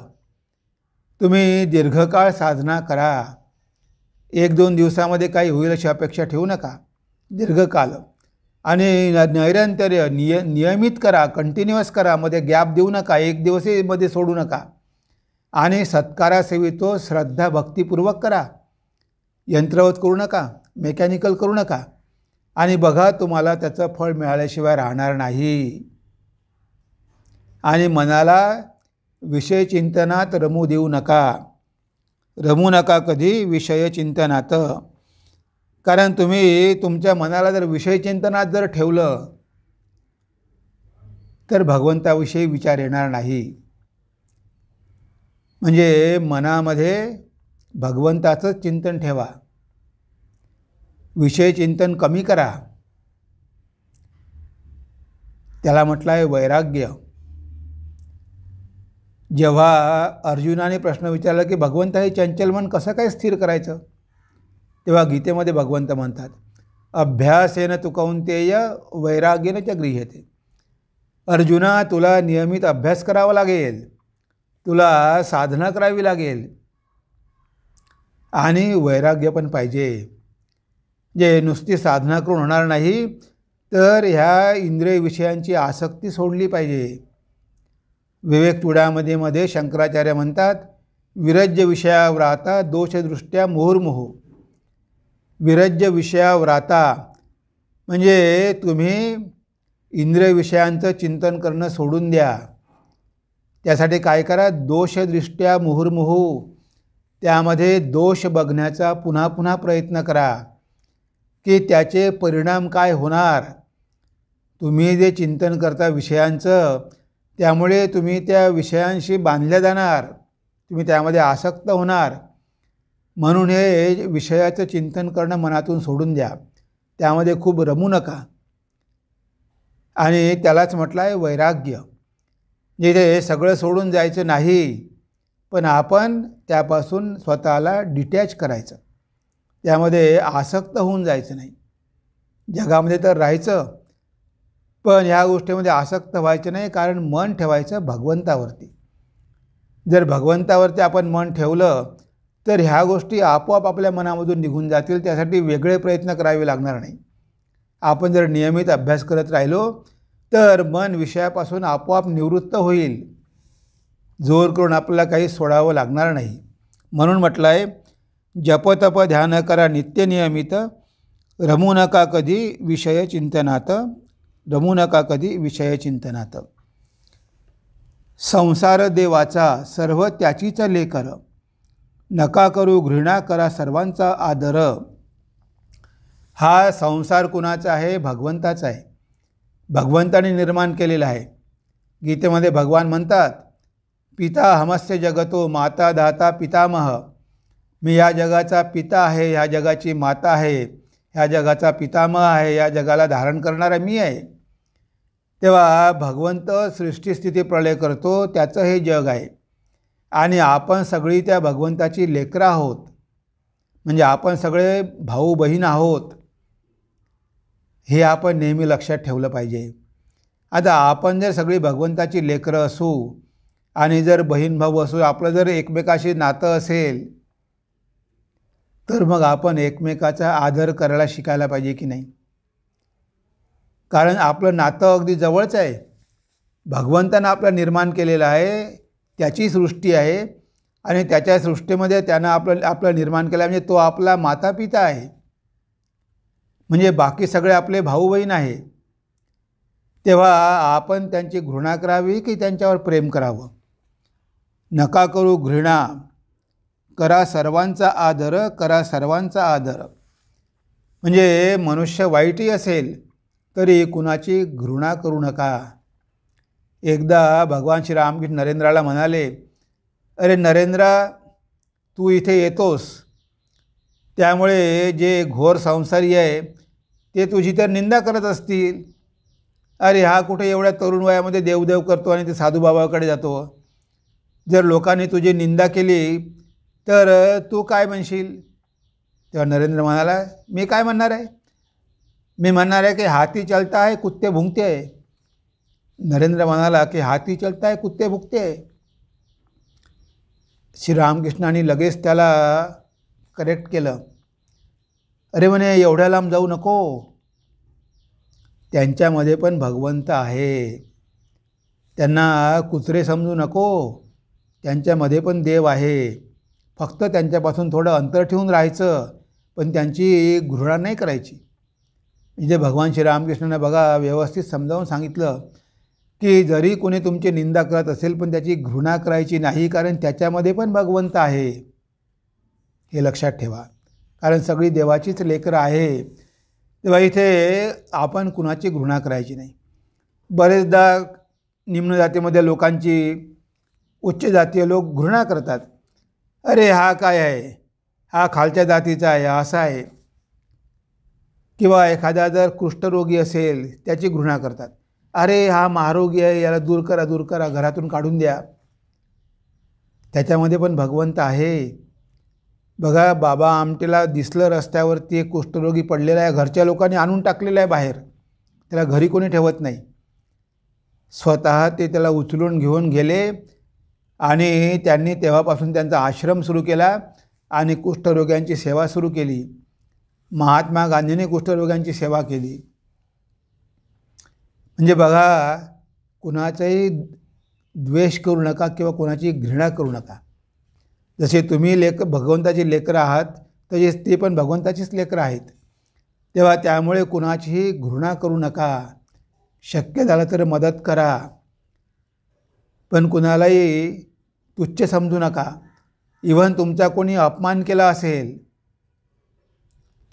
S1: तुम्ही दीर्घकाळ साधना करा एक दोन दिवसामध्ये काही होईल अशी अपेक्षा ठेवू नका दीर्घकाल आणि नैरंतर्य निय नियमित करा कंटिन्युअस करा मध्ये गॅप देऊ नका एक दिवसही मध्ये सोडू नका आणि सत्कारासेवी तो श्रद्धा भक्तीपूर्वक करा यंत्रवत करू नका मेकॅनिकल करू नका आणि बघा तुम्हाला त्याचं फळ मिळाल्याशिवाय राहणार नाही आणि मनाला विषय चिंतनात रमू देऊ नका रमू नका कधी विषय चिंतनात कारण तुम्ही तुमच्या मनाला जर विषय चिंतनात जर ठेवलं तर भगवंताविषयी विचार येणार नाही म्हणजे मनामध्ये भगवंताचंच चिंतन ठेवा विषय चिंतन कमी करा त्याला म्हटलं आहे वैराग्य जेव्हा अर्जुनाने प्रश्न विचारला की भगवंत हे चंचल मन कसं काय स्थिर करायचं तेव्हा गीतेमध्ये भगवंत म्हणतात अभ्यासेनं तेय वैराग्यनं च गृह्यते अर्जुना तुला नियमित अभ्यास करावा लागेल तुला साधना करावी लागेल आणि वैराग्य पण पाहिजे जे नुसती साधना करून होणार नाही तर ह्या इंद्रिय विषयांची आसक्ती सोडली पाहिजे विवेक चुडामध्ये मध्ये शंकराचार्य म्हणतात विरज्य विषयाव्राता दोषदृष्ट्या मोहुर्मोह विरज्य विषयाव्राता म्हणजे तुम्ही इंद्रिय विषयांचं चिंतन करणं सोडून द्या त्यासाठी काय करा दोषदृष्ट्या मुहुर्मुहो त्यामध्ये दोष बघण्याचा पुन्हा पुन्हा प्रयत्न करा की त्याचे परिणाम काय होणार तुम्ही जे चिंतन करता विषयांचं त्यामुळे तुम्ही त्या विषयांशी बांधल्या जाणार तुम्ही त्यामध्ये आसक्त होणार म्हणून हे विषयाचं चिंतन करणं मनातून सोडून द्या त्यामध्ये खूप रमू नका आणि त्यालाच म्हटलं आहे वैराग्य जिथे सगळं सोडून जायचं नाही पण आपण त्यापासून स्वतःला डिटॅच करायचं त्यामध्ये आसक्त होऊन जायचं नाही जगामध्ये तर राहायचं पण ह्या गोष्टीमध्ये आसक्त व्हायचं नाही कारण मन ठेवायचं भगवंतावरती जर भगवंतावरती आपण मन ठेवलं तर ह्या गोष्टी आपोआप आपल्या मनामधून निघून जातील त्यासाठी वेगळे प्रयत्न करावे लागणार नाही आपण जर नियमित अभ्यास करत राहिलो तर मन विषयापासून आपोआप निवृत्त होईल जोर करून आपल्याला काही सोडावं लागणार नाही म्हणून म्हटलं आहे जपतप ध्यान करा नित्यनियमित रमू नका कधी विषय चिंतनात दमू नका कधी विषयचिंतनात संसार देवाचा सर्व त्याचीच लेकर नका करू घृणा करा सर्वांचा आदर हा संसार कुणाचा आहे भगवंताचा आहे भगवंताने निर्माण केलेला आहे गीतेमध्ये भगवान म्हणतात पिता हमस्य जगतो माता दाता पितामह मी या जगाचा पिता आहे ह्या जगाची माता आहे ह्या जगाचा पितामह आहे या जगाला धारण करणारा मी आहे तेव्हा भगवंत सृष्टीस्थिती प्रलय करतो त्याचं हे जग आहे आणि आपण सगळी त्या भगवंताची लेकरं आहोत म्हणजे आपण सगळे भाऊ बहीण आहोत हे आपण नेहमी लक्षात ठेवलं पाहिजे आता आपण जर सगळी भगवंताची लेकरं असू आणि जर बहीण भाऊ असू आपलं जर एकमेकाशी नातं असेल तर मग आपण एकमेकाचा आदर करायला शिकायला पाहिजे की नाही कारण आपलं नातं अगदी जवळचं आहे भगवंतानं आपलं निर्माण केलेलं आहे त्याची सृष्टी आहे आणि त्याच्या सृष्टीमध्ये त्यानं आपलं आपलं निर्माण केलं म्हणजे तो आपला माता पिता आहे म्हणजे बाकी सगळे आपले भाऊ बहीण आहे तेव्हा आपण त्यांची घृणा करावी की त्यांच्यावर प्रेम करावं नका करू घृणा करा सर्वांचा आदर करा सर्वांचा आदर म्हणजे मनुष्य वाईटही असेल तरी कुणाची घृणा करू नका एकदा भगवान श्री रामकृष्ण नरेंद्राला म्हणाले अरे नरेंद्रा तू इथे येतोस त्यामुळे जे घोर संसारी आहे ते तुझी तर निंदा करत असतील अरे हा कुठे एवढ्या तरुण वयामध्ये देवदेव करतो आणि ते साधूबाबाकडे जातो जर लोकांनी तुझी निंदा केली तर तू काय म्हणशील तेव्हा नरेंद्र म्हणाला मी काय म्हणणार आहे मी म्हणणार आहे की हाती चलता आहे कुत्ते भुंकते आहे नरेंद्र म्हणाला की हाती चलता आहे कुत्ते भुंकते आहे श्री रामकृष्णाने लगेच त्याला करेक्ट केलं अरे म्हणे एवढ्या लांब जाऊ नको त्यांच्यामध्ये पण भगवंत आहे त्यांना कुत्रे समजू नको त्यांच्यामध्ये पण देव आहे फक्त त्यांच्यापासून थोडं अंतर ठेवून राहायचं पण त्यांची घृणा नाही करायची म्हणजे भगवान श्री रामकृष्णानं बघा व्यवस्थित समजावून सांगितलं की जरी कोणी तुमची निंदा करत असेल पण त्याची घृणा करायची नाही कारण त्याच्यामध्ये पण भगवंत आहे हे लक्षात ठेवा कारण सगळी देवाचीच लेकरं आहे तेव्हा इथे आपण कुणाची घृणा करायची नाही बरेचदा निम्न जातीमध्ये लोकांची उच्च जातीय लोक घृणा करतात अरे हा काय आहे हा खालच्या जातीचा आहे असा आहे किंवा एखादा जर कुष्ठरोगी असेल त्याची घृणा करतात अरे हा महारोगी आहे याला दूर करा दूर करा घरातून काढून द्या त्याच्यामध्ये पण भगवंत आहे बघा बाबा आमटेला दिसलं रस्त्यावरती एक कुष्ठरोगी पडलेला आहे घरच्या लोकांनी आणून टाकलेला आहे बाहेर त्याला घरी कोणी ठेवत नाही स्वतः ते त्याला उचलून घेऊन गेले आणि त्यांनी तेव्हापासून त्यांचा आश्रम सुरू केला आणि कुष्ठरोग्यांची सेवा सुरू केली महात्मा गांधींनी कुष्ठरोग्यांची सेवा केली म्हणजे बघा कुणाचाही द्वेष करू नका किंवा कुणाची घृणा करू नका जसे तुम्ही लेक भगवंताची लेकरं आहात तसेच ते पण भगवंताचीच लेकरं आहेत तेव्हा त्यामुळे कुणाचीही घृणा करू नका शक्य झालं तर मदत करा पण कुणालाही तुच्छ समजू नका इव्हन तुमचा कोणी अपमान केला असेल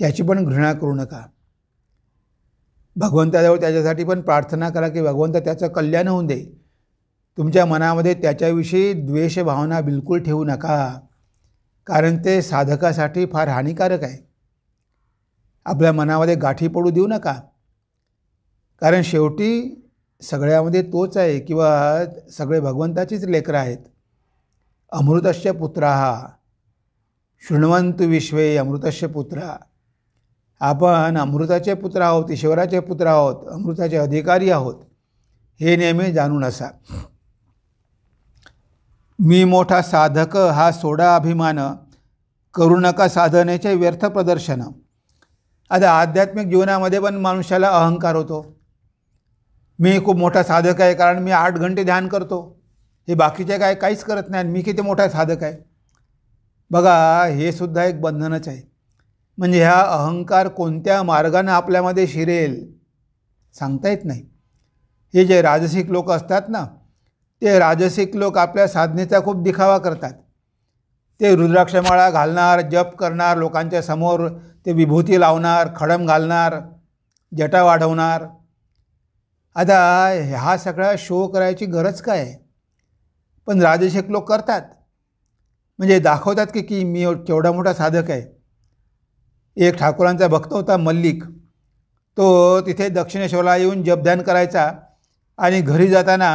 S1: त्याची पण घृणा करू नका भगवंताजवळ त्याच्यासाठी पण प्रार्थना करा की भगवंत त्याचं कल्याण होऊन दे तुमच्या मनामध्ये त्याच्याविषयी द्वेषभावना बिलकुल ठेवू नका कारण ते साधकासाठी फार हानिकारक आहे आपल्या मनामध्ये गाठी पडू देऊ नका कारण शेवटी सगळ्यामध्ये तोच आहे किंवा सगळे भगवंताचीच लेकरं आहेत पुत्र पुत्रा शृण्वंतु विश्वे अमृतस्य पुत्रा आपण अमृताचे पुत्र आहोत ईश्वराचे पुत्र आहोत अमृताचे अधिकारी आहोत हे नेहमी जाणून असा मी मोठा साधक हा सोडा अभिमान करू नका साधनेचे व्यर्थ प्रदर्शन आता आध्यात्मिक जीवनामध्ये पण माणसाला अहंकार होतो मी खूप मोठा साधक आहे कारण मी आठ घंटे ध्यान करतो हे बाकीचे काय काहीच करत नाही मी किती मोठा साधक आहे बघा हे सुद्धा एक बंधनच आहे म्हणजे ह्या अहंकार कोणत्या मार्गानं आपल्यामध्ये शिरेल सांगता येत नाही हे जे राजसिक लोक असतात ना ते राजसिक लोक आपल्या साधनेचा खूप दिखावा करतात ते रुद्राक्षमाळा घालणार जप करणार लोकांच्या समोर ते विभूती लावणार खडम घालणार जटा वाढवणार आता ह्या सगळा शो करायची गरज काय आहे पण राजेशेक लोक करतात म्हणजे दाखवतात की की मी केवढा मोठा साधक आहे एक ठाकूरांचा भक्त होता मल्लिक तो तिथे दक्षिणेश्वरला येऊन जपध्यान करायचा आणि घरी जाताना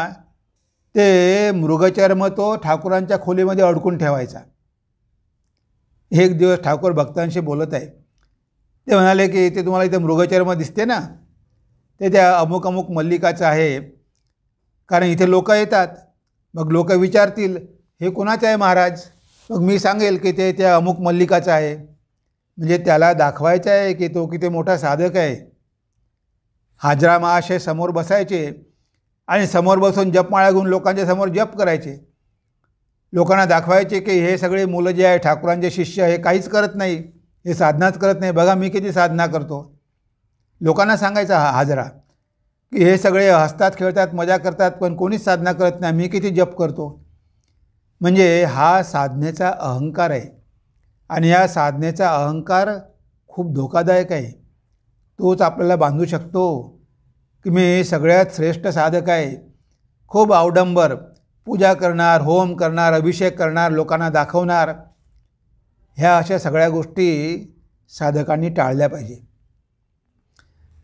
S1: ते मृगचर्म तो ठाकूरांच्या खोलीमध्ये अडकून ठेवायचा एक दिवस ठाकूर भक्तांशी बोलत आहे ते म्हणाले की ते तुम्हाला इथे मृगचर्म दिसते ना ते त्या अमुक अमुक मल्लिकाचं आहे कारण इथे लोक येतात मग लोक विचारतील हे कोणाचं आहे महाराज मग मी सांगेल की ते त्या अमुक मल्लिकाचं आहे म्हणजे त्याला दाखवायचं आहे की तो किती मोठा साधक आहे हाजरा महाशय समोर बसायचे आणि समोर बसून जपमाळा घेऊन लोकांच्या समोर जप करायचे लोकांना दाखवायचे की हे सगळे मुलं जे आहे ठाकूरांचे शिष्य हे काहीच करत नाही हे साधनाच करत नाही बघा मी किती साधना करतो लोकांना सांगायचा हा हाजरा की हे सगळे हसतात खेळतात मजा करतात पण कोणीच साधना करत नाही मी किती जप करतो म्हणजे हा साधनेचा अहंकार आहे आणि या साधनेचा अहंकार खूप धोकादायक आहे तोच आपल्याला बांधू शकतो की मी सगळ्यात श्रेष्ठ साधक आहे खूप आवडंबर पूजा करणार होम करणार अभिषेक करणार लोकांना दाखवणार ह्या अशा सगळ्या गोष्टी साधकांनी टाळल्या पाहिजे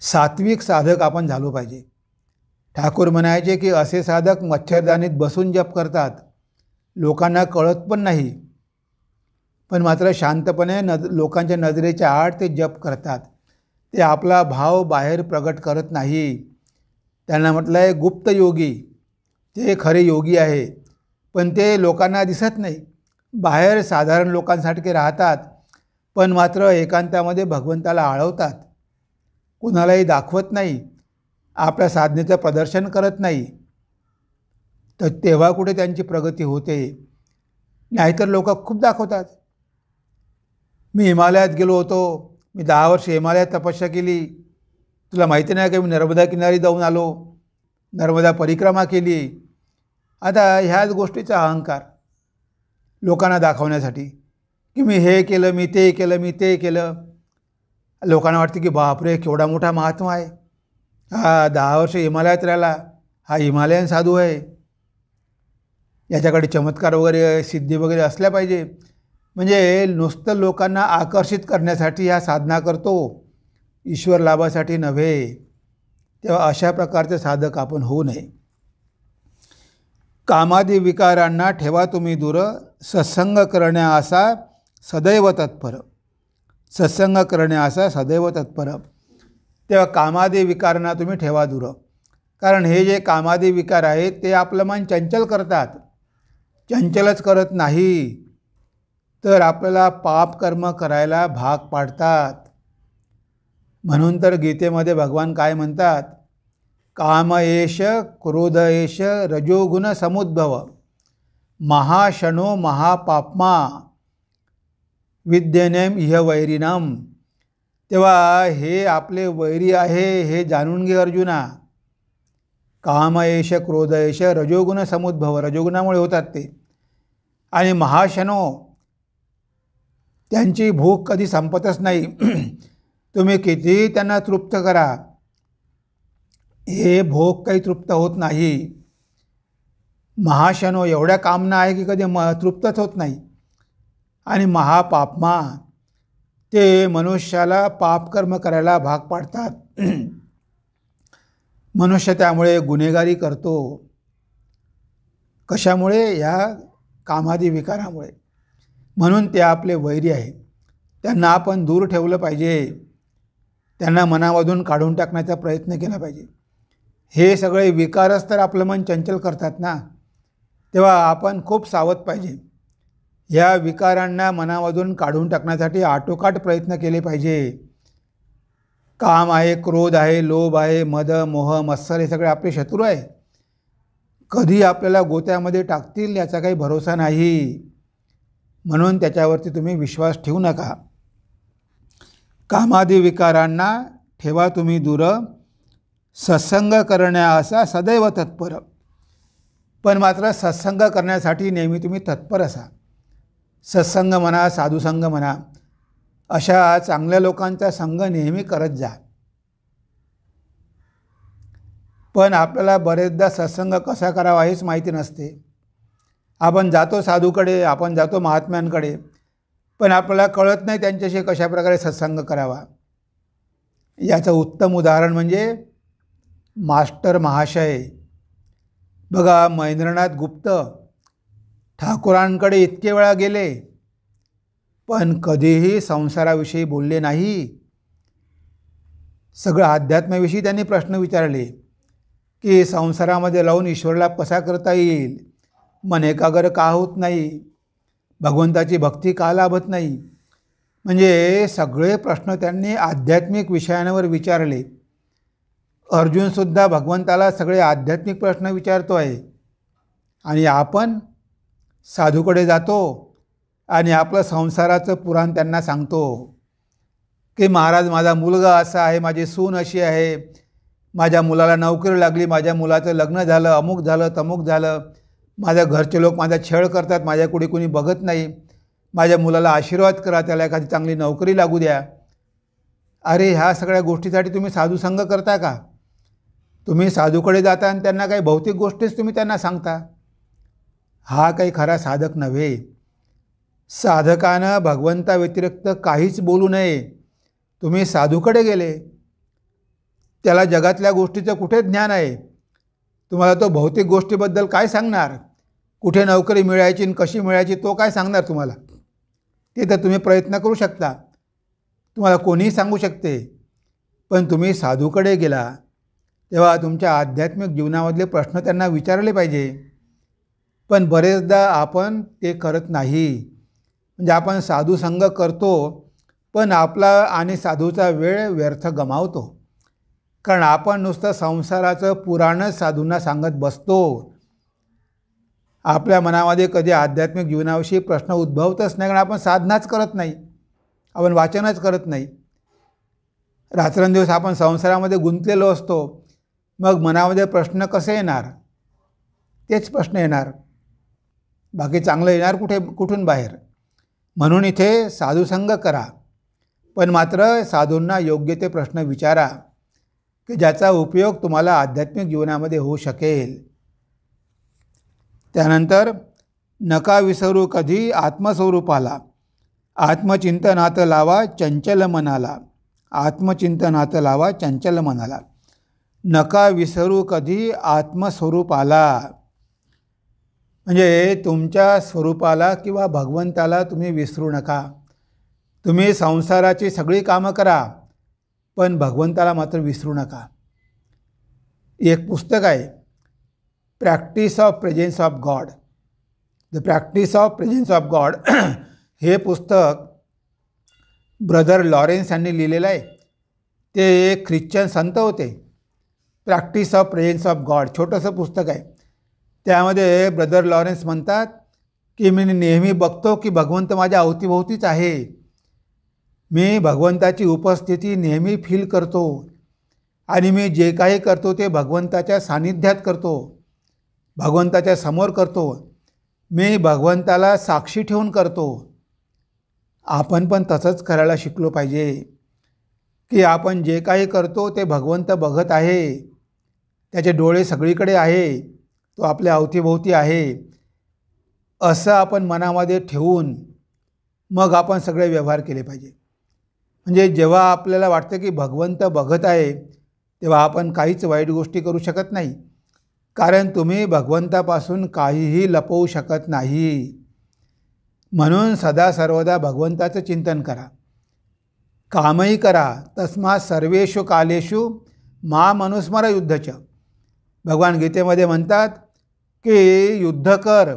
S1: सात्विक साधक आपण झालो पाहिजे ठाकूर म्हणायचे की असे साधक मच्छरदानीत बसून जप करतात लोकांना कळत पण नाही पण मात्र शांतपणे नज लोकांच्या नजरेच्या आड ते जप करतात ते आपला भाव बाहेर प्रगट करत नाही त्यांना म्हटलं आहे गुप्त योगी ते खरे योगी आहे पण ते लोकांना दिसत नाही बाहेर साधारण लोकांसारखे राहतात पण मात्र एकांतामध्ये भगवंताला आळवतात कुणालाही दाखवत नाही आपल्या साधनेचं प्रदर्शन करत नाही तर तेव्हा कुठे त्यांची प्रगती होते नाहीतर लोक खूप दाखवतात मी हिमालयात गेलो होतो मी दहा वर्ष हिमालयात तपस्या केली तुला माहिती नाही का मी नर्मदा किनारी जाऊन आलो नर्मदा परिक्रमा केली आता ह्याच गोष्टीचा अहंकार लोकांना दाखवण्यासाठी की मी हे केलं मी ते केलं मी ते केलं लोकांना वाटते की बापरे केवढा मोठा महात्मा आहे हा दहा वर्ष हिमालयात राहिला हा हिमालयन साधू आहे याच्याकडे चमत्कार वगैरे सिद्धी वगैरे असल्या पाहिजे म्हणजे नुसतं लोकांना आकर्षित करण्यासाठी ह्या साधना करतो ईश्वर लाभासाठी नव्हे तेव्हा अशा प्रकारचे साधक आपण होऊ नये कामादी विकारांना ठेवा तुम्ही दूर सत्संग करण्या असा सदैव तत्पर सत्संग करणे असा सदैव तत्पर तेव्हा कामादी विकारांना तुम्ही ठेवा दूर कारण हे जे कामादी विकार आहेत ते आपलं मन चंचल करतात चंचलच करत नाही तर आपल्याला पाप कर्म करायला भाग पाडतात म्हणून तर गीतेमध्ये भगवान काय म्हणतात काम क्रोधयेश रजोगुण समुद्भव महाशणो महापापमा विद्येनेम इह वैरीनाम तेव्हा हे आपले वैरी आहे हे जाणून घे अर्जुना कामयश क्रोधयश रजोगुण समुद्भव रजोगुणामुळे होतात ते आणि महाशनो त्यांची भूक कधी संपतच नाही <clears throat> तुम्ही कितीही त्यांना तृप्त करा हे भोग काही तृप्त होत नाही महाशनो एवढ्या कामना आहे की कधी म तृप्तच होत नाही आणि महापापमा ते मनुष्याला पापकर्म करायला भाग पाडतात <clears throat> मनुष्य त्यामुळे गुन्हेगारी करतो कशामुळे या कामादी विकारामुळे म्हणून ते आपले वैरी आहे त्यांना आपण दूर ठेवलं पाहिजे त्यांना मनामधून काढून टाकण्याचा प्रयत्न केला पाहिजे हे सगळे विकारच तर आपलं मन चंचल करतात ना तेव्हा आपण खूप सावध पाहिजे या विकारांना मनामधून काढून टाकण्यासाठी आटोकाट प्रयत्न केले पाहिजे काम आहे क्रोध आहे लोभ आहे मद मोह मत्सर हे सगळे आपले शत्रू आहे कधी आपल्याला गोत्यामध्ये टाकतील याचा काही भरोसा नाही म्हणून त्याच्यावरती तुम्ही विश्वास ठेवू नका कामादी विकारांना ठेवा तुम्ही दूर सत्संग करण्या असा सदैव तत्पर पण मात्र सत्संग करण्यासाठी नेहमी तुम्ही तत्पर असा सत्संग म्हणा साधुसंग म्हणा अशा चांगल्या लोकांचा संघ नेहमी करत जा पण आपल्याला बरेचदा सत्संग कसा करावा हेच माहिती नसते आपण जातो साधूकडे आपण जातो महात्म्यांकडे पण आपल्याला कळत नाही त्यांच्याशी कशाप्रकारे सत्संग करावा याचं उत्तम उदाहरण म्हणजे मास्टर महाशय बघा महेंद्रनाथ गुप्त ठाकुरांकडे इतके वेळा गेले पण कधीही संसाराविषयी बोलले नाही सगळं अध्यात्माविषयी त्यांनी प्रश्न विचारले की संसारामध्ये लावून ईश्वराला कसा करता येईल मन एकाग्र का होत नाही भगवंताची भक्ती का लाभत नाही म्हणजे सगळे प्रश्न त्यांनी आध्यात्मिक विषयांवर विचारले अर्जुनसुद्धा भगवंताला सगळे आध्यात्मिक प्रश्न विचारतो आहे आणि आपण साधूकडे जातो आणि आपलं संसाराचं पुराण त्यांना सांगतो की महाराज माझा मुलगा असा आहे माझी सून अशी आहे माझ्या मुलाला नोकरी लागली माझ्या मुलाचं लग्न झालं अमुक झालं तमुक झालं माझ्या घरचे लोक माझा छळ करतात माझ्याकुढे कुणी बघत नाही माझ्या मुलाला आशीर्वाद करा त्याला एखादी चांगली नोकरी लागू द्या अरे ह्या सगळ्या गोष्टीसाठी तुम्ही संघ करता का तुम्ही साधूकडे जाता आणि त्यांना काही भौतिक गोष्टीच तुम्ही त्यांना सांगता हा काही खरा साधक नव्हे साधकानं भगवंताव्यतिरिक्त काहीच बोलू नये तुम्ही साधूकडे गेले त्याला जगातल्या गोष्टीचं कुठे ज्ञान आहे तुम्हाला तो भौतिक गोष्टीबद्दल काय सांगणार कुठे नोकरी मिळायची आणि कशी मिळायची तो काय सांगणार तुम्हाला ते तर तुम्ही प्रयत्न करू शकता तुम्हाला कोणीही सांगू शकते पण तुम्ही साधूकडे गेला तेव्हा तुमच्या आध्यात्मिक जीवनामधले प्रश्न त्यांना विचारले पाहिजे पण बरेचदा आपण ते करत नाही म्हणजे आपण संघ करतो पण आपला आणि साधूचा वेळ व्यर्थ गमावतो कारण आपण नुसतं संसाराचं पुराणच साधूंना सांगत बसतो आपल्या मनामध्ये कधी आध्यात्मिक जीवनाविषयी प्रश्न उद्भवतच नाही कारण आपण साधनाच करत नाही आपण वाचनच करत नाही रात्रंदिवस आपण संसारामध्ये गुंतलेलो असतो मग मनामध्ये प्रश्न कसे येणार तेच प्रश्न येणार बाकी चांगलं येणार कुठे कुठून बाहेर म्हणून इथे साधूसंग करा पण मात्र साधूंना योग्य ते प्रश्न विचारा की ज्याचा उपयोग तुम्हाला आध्यात्मिक जीवनामध्ये होऊ शकेल त्यानंतर नका विसरू कधी आत्मस्वरूपाला आत्मचिंतनात लावा चंचल मनाला आत्मचिंतनात लावा चंचल मनाला नका विसरू कधी आत्मस्वरूप आला म्हणजे तुमच्या स्वरूपाला किंवा भगवंताला तुम्ही विसरू नका तुम्ही संसाराची सगळी कामं करा पण भगवंताला मात्र विसरू नका एक पुस्तक आहे practice of presence of God the practice of presence of God हे पुस्तक ब्रदर लॉरेन्स यांनी लिहिलेलं आहे ते एक ख्रिश्चन संत होते practice of presence of God छोटंसं पुस्तक आहे त्यामध्ये ब्रदर लॉरेन्स म्हणतात की मी नेहमी बघतो की भगवंत माझ्या अवतीभोवतीच आहे मी भगवंताची उपस्थिती नेहमी फील करतो आणि मी जे काही करतो ते भगवंताच्या सानिध्यात करतो भगवंताच्या समोर करतो मी भगवंताला साक्षी ठेवून करतो आपण पण तसंच करायला शिकलो पाहिजे की आपण जे काही करतो ते भगवंत बघत आहे त्याचे डोळे सगळीकडे आहे तो आपल्या अवतीभोवती आहे असं आपण मनामध्ये ठेवून मग आपण सगळे व्यवहार केले पाहिजे म्हणजे जेव्हा आपल्याला वाटतं की भगवंत बघत आहे तेव्हा आपण काहीच वाईट गोष्टी करू शकत नाही कारण तुम्ही भगवंतापासून काहीही लपवू शकत नाही म्हणून सदा सर्वदा भगवंताचं चिंतन करा कामही करा तस्मा सर्वेषु कालेषु मा मनुस्मर युद्धच भगवान गीतेमध्ये म्हणतात की युद्ध कर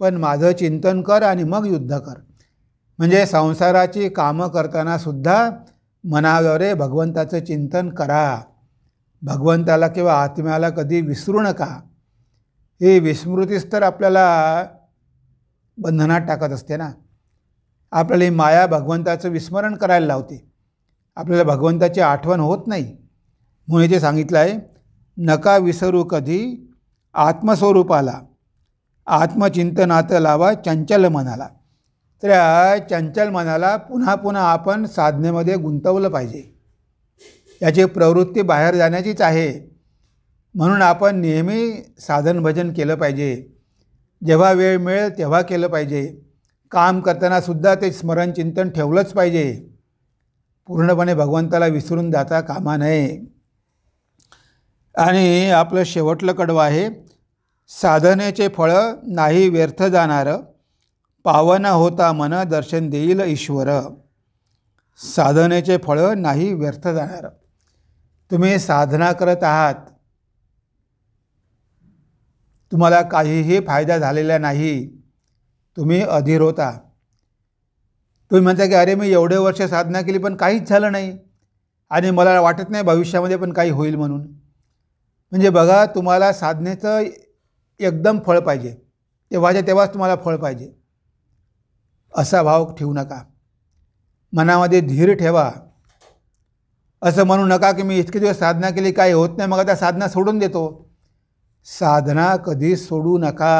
S1: पण माझं चिंतन कर आणि मग युद्ध कर म्हणजे संसाराची कामं करतानासुद्धा सुद्धा मनाद्वारे भगवंताचं चिंतन करा भगवंताला किंवा आत्म्याला कधी विसरू नका ही विस्मृतीच तर आपल्याला बंधनात टाकत असते ना आपल्याला माया भगवंताचं विस्मरण करायला लावते आपल्याला भगवंताची आठवण होत नाही म्हणून ते सांगितलं आहे नका विसरू कधी आत्मस्वरूपाला आत्मचिंतनात लावा चंचल मनाला तर या चंचल मनाला पुन्हा पुन्हा आपण साधनेमध्ये गुंतवलं पाहिजे याची प्रवृत्ती बाहेर जाण्याचीच आहे म्हणून आपण नेहमी साधन भजन केलं पाहिजे जेव्हा वेळ मिळेल तेव्हा केलं पाहिजे काम करतानासुद्धा ते स्मरण चिंतन ठेवलंच पाहिजे पूर्णपणे भगवंताला विसरून जाता कामा नये आणि आपलं शेवटलं कडवं आहे साधनेचे फळ नाही व्यर्थ जाणार पावन होता मन दर्शन देईल ईश्वर साधनेचे फळं नाही व्यर्थ जाणार तुम्ही साधना करत आहात तुम्हाला काहीही फायदा झालेला नाही तुम्ही अधीर होता तुम्ही म्हणता की अरे मी एवढे वर्ष साधना केली पण काहीच झालं नाही आणि मला वाटत नाही भविष्यामध्ये पण काही होईल म्हणून म्हणजे बघा तुम्हाला साधनेचं एकदम फळ पाहिजे तेव्हाच्या तेव्हाच तुम्हाला फळ पाहिजे असा भाव ठेवू नका मनामध्ये धीर ठेवा असं म्हणू नका की मी इतके दिवस साधना केली काही होत नाही मग त्या साधना सोडून देतो साधना कधी सोडू नका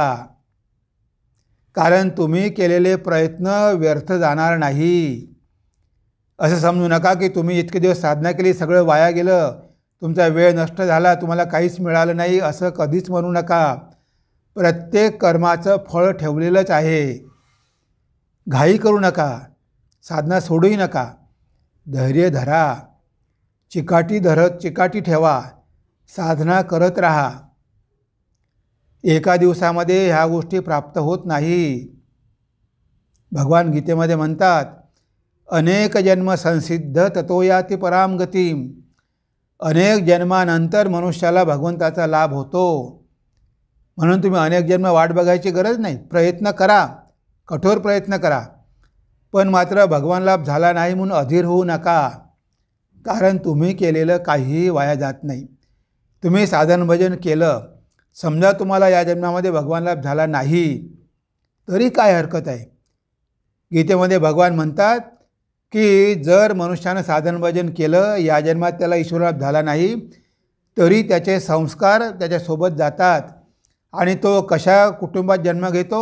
S1: कारण तुम्ही केलेले प्रयत्न व्यर्थ जाणार नाही असं समजू नका की तुम्ही इतके दिवस साधना केली सगळं वाया गेलं तुमचा वेळ नष्ट झाला तुम्हाला काहीच मिळालं नाही असं कधीच म्हणू नका प्रत्येक कर्माचं फळ ठेवलेलंच आहे घाई करू नका साधना सोडूही नका धैर्य धरा चिकाटी धरत चिकाटी ठेवा साधना करत राहा एका दिवसामध्ये ह्या गोष्टी प्राप्त होत नाही भगवान गीतेमध्ये म्हणतात अनेक जन्म संसिद्ध ततो याती गतीम अनेक जन्मानंतर मनुष्याला भगवंताचा लाभ होतो म्हणून तुम्ही अनेक जन्म वाट बघायची गरज नाही प्रयत्न करा कठोर प्रयत्न करा पण मात्र भगवान लाभ झाला नाही म्हणून अधीर होऊ नका कारण तुम्ही केलेलं काहीही वाया जात नाही तुम्ही साधन भजन केलं समजा तुम्हाला या जन्मामध्ये भगवान लाभ झाला नाही तरी काय हरकत आहे गीतेमध्ये भगवान म्हणतात की जर मनुष्यानं साधन भजन केलं या जन्मात त्याला ईश्वरात झाला नाही तरी त्याचे संस्कार त्याच्यासोबत जातात आणि तो कशा कुटुंबात जन्म घेतो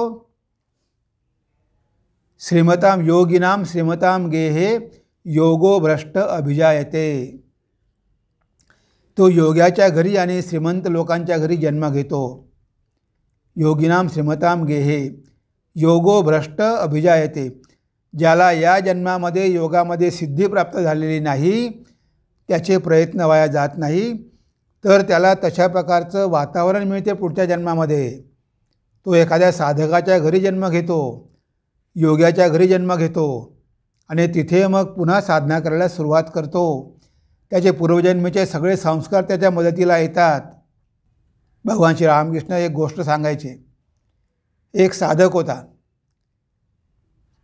S1: श्रीमताम योगिनाम श्रीमताम गेहे योगो भ्रष्ट येते तो योग्याच्या घरी आणि श्रीमंत लोकांच्या घरी जन्म घेतो योगिनाम श्रीमताम गेहे योगो भ्रष्ट येते ज्याला या जन्मामध्ये योगामध्ये सिद्धी प्राप्त झालेली नाही त्याचे प्रयत्न वाया जात नाही तर त्याला तशा प्रकारचं वातावरण मिळते पुढच्या जन्मामध्ये तो एखाद्या साधकाच्या घरी जन्म घेतो योग्याच्या घरी जन्म घेतो आणि तिथे मग पुन्हा साधना करायला सुरुवात करतो त्याचे पूर्वजन्मीचे सगळे संस्कार त्याच्या मदतीला येतात भगवान श्री रामकृष्ण एक गोष्ट सांगायचे एक साधक होता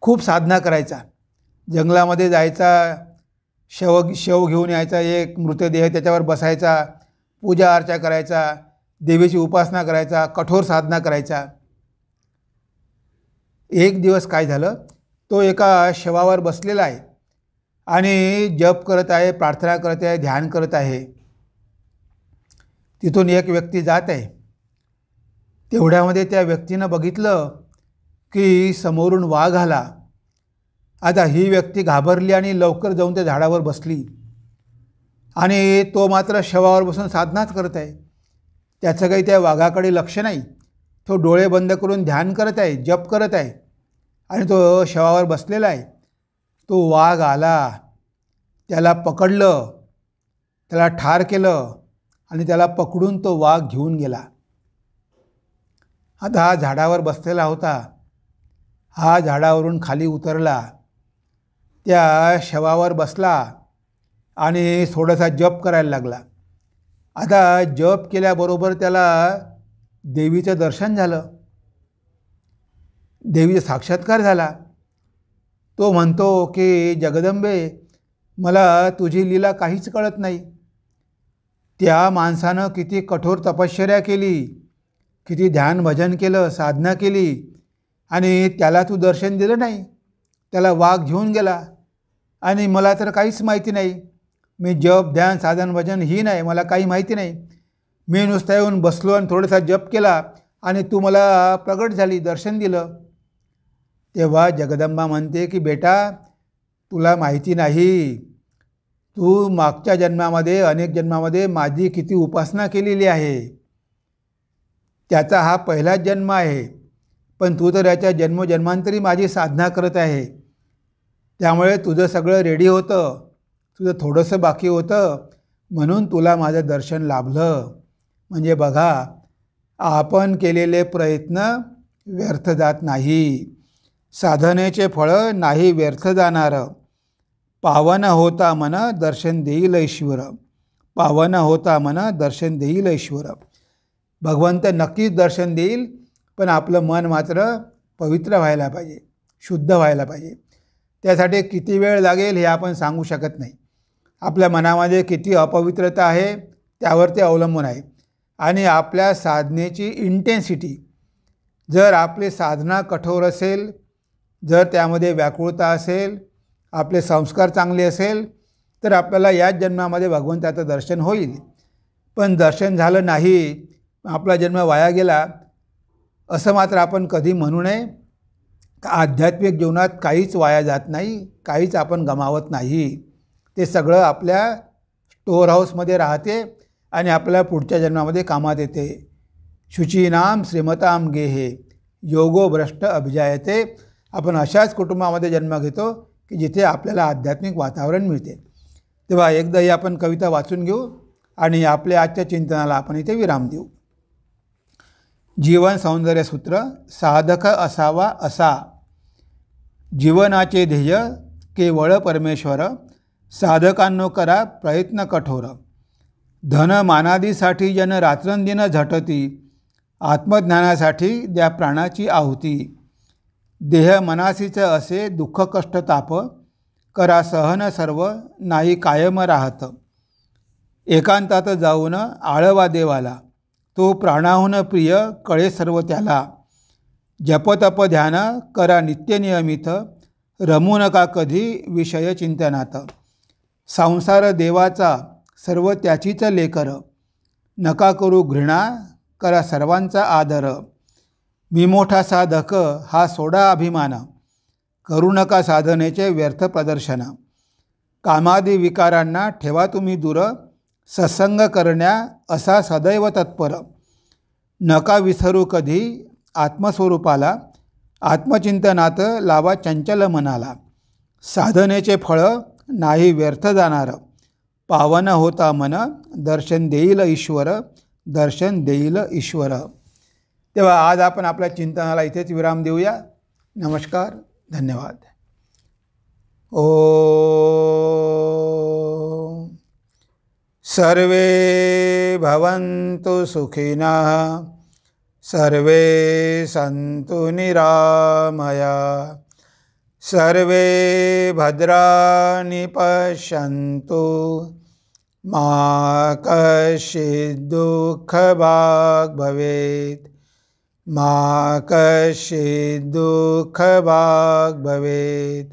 S1: खूप साधना करायचा जंगलामध्ये जायचा शव शव घेऊन यायचा एक मृतदेह त्याच्यावर बसायचा पूजा अर्चा करायचा देवीची उपासना करायचा कठोर साधना करायचा एक दिवस काय झालं तो एका शवावर बसलेला आहे आणि जप करत आहे प्रार्थना करत आहे ध्यान करत आहे तिथून एक व्यक्ती जात आहे तेवढ्यामध्ये त्या व्यक्तीनं बघितलं की समोरून वाघ आला आता ही व्यक्ती घाबरली आणि लवकर जाऊन त्या झाडावर बसली आणि तो मात्र शवावर बसून साधनाच करत आहे त्याचं काही त्या वाघाकडे लक्ष नाही तो डोळे बंद करून ध्यान करत आहे जप करत आहे आणि तो शवावर बसलेला आहे तो वाघ आला त्याला पकडलं त्याला ठार केलं आणि त्याला पकडून तो वाघ घेऊन गेला आता हा झाडावर बसलेला होता हा झाडावरून खाली उतरला त्या शवावर बसला आणि थोडासा जप करायला लागला आता जप केल्याबरोबर त्याला देवीचं दर्शन झालं देवीचा साक्षात्कार झाला तो म्हणतो की जगदंबे मला तुझी लीला काहीच कळत नाही त्या माणसानं किती कठोर तपश्चर्या केली किती ध्यानभजन केलं साधना केली आणि त्याला तू दर्शन दिलं नाही त्याला वाघ घेऊन गेला आणि मला तर काहीच माहिती नाही मी जप ध्यान साधन भजन ही नाही मला काही माहिती नाही मी नुसता येऊन बसलो आणि थोडासा जप केला आणि तू मला प्रगट झाली दर्शन दिलं तेव्हा जगदंबा म्हणते की बेटा तुला माहिती नाही तू मागच्या जन्मामध्ये अनेक जन्मामध्ये माझी किती उपासना केलेली आहे त्याचा हा पहिलाच जन्म आहे पण तू तर याच्या जन्मजन्मांतरी माझी साधना करत आहे त्यामुळे तुझं सगळं रेडी होतं तुझं थोडंसं बाकी होतं म्हणून तुला माझं दर्शन लाभलं म्हणजे बघा आपण केलेले प्रयत्न व्यर्थ जात नाही साधनेचे फळं नाही व्यर्थ जाणारं पावन होता मन दर्शन देईल ईश्वर पावन होता मन दर्शन देईल ईश्वर भगवंत नक्कीच दर्शन देईल पण आपलं मन मात्र पवित्र व्हायला पाहिजे शुद्ध व्हायला पाहिजे त्यासाठी किती वेळ लागेल हे आपण सांगू शकत नाही आपल्या मनामध्ये किती अपवित्रता आहे त्यावर ते अवलंबून आहे आणि आपल्या साधनेची इंटेन्सिटी जर आपली साधना कठोर असेल जर त्यामध्ये व्याकुळता असेल आपले संस्कार चांगले असेल तर आपल्याला याच जन्मामध्ये भगवंताचं दर्शन होईल पण दर्शन झालं नाही आपला जन्म वाया गेला असं मात्र आपण कधी म्हणू नये आध्यात्मिक जीवनात काहीच वाया जात नाही काहीच आपण गमावत नाही ते सगळं आपल्या स्टोअर हाऊसमध्ये राहते आणि आपल्या पुढच्या जन्मामध्ये कामात येते शुचीनाम श्रीमताम गेहे योगो भ्रष्ट अभिजायते आपण अशाच कुटुंबामध्ये जन्म घेतो की जिथे आपल्याला आध्यात्मिक वातावरण मिळते तेव्हा एकदा ही आपण कविता वाचून घेऊ आणि आपल्या आजच्या चिंतनाला आपण इथे विराम देऊ जीवन सौंदर्यसूत्र साधक असावा असा जीवनाचे ध्येय केवळ परमेश्वर साधकांनो करा प्रयत्न कठोर धन मानादीसाठी जन रात्रंदिन झटती आत्मज्ञानासाठी द्या प्राणाची आहुती देह मनासीचं असे दुःख कष्ट ताप करा सहन सर्व नाही कायम राहत एकांतात जाऊन आळवा देवाला तो प्राणाहून प्रिय कळे सर्व त्याला जपतप ध्यान करा नित्यनियमित रमू नका कधी विषय चिंतनात संसार देवाचा सर्व त्याचीच लेकर नका करू घृणा करा सर्वांचा आदर मी मोठा साधक हा सोडा अभिमान करू नका साधनेचे व्यर्थ प्रदर्शन कामादी विकारांना ठेवा तुम्ही दूर सत्संग करण्या असा सदैव तत्पर नका विसरू कधी आत्मस्वरूपाला आत्मचिंतनात लावा चंचल मनाला साधनेचे फळ नाही व्यर्थ जाणार पावन होता मन दर्शन देईल ईश्वर दर्शन देईल ईश्वर तेव्हा आज आपण आपल्या चिंतनाला इथेच विराम देऊया नमस्कार धन्यवाद ओ सर्वे भवन्तु सुखिनः सर्वे सन्तु निरामया सर्वे भद्राणि पश्यन्तु मा कश्चिद्दुःखभाग् भवेत् मा कश्चिद्दुःखभाग् भवेत्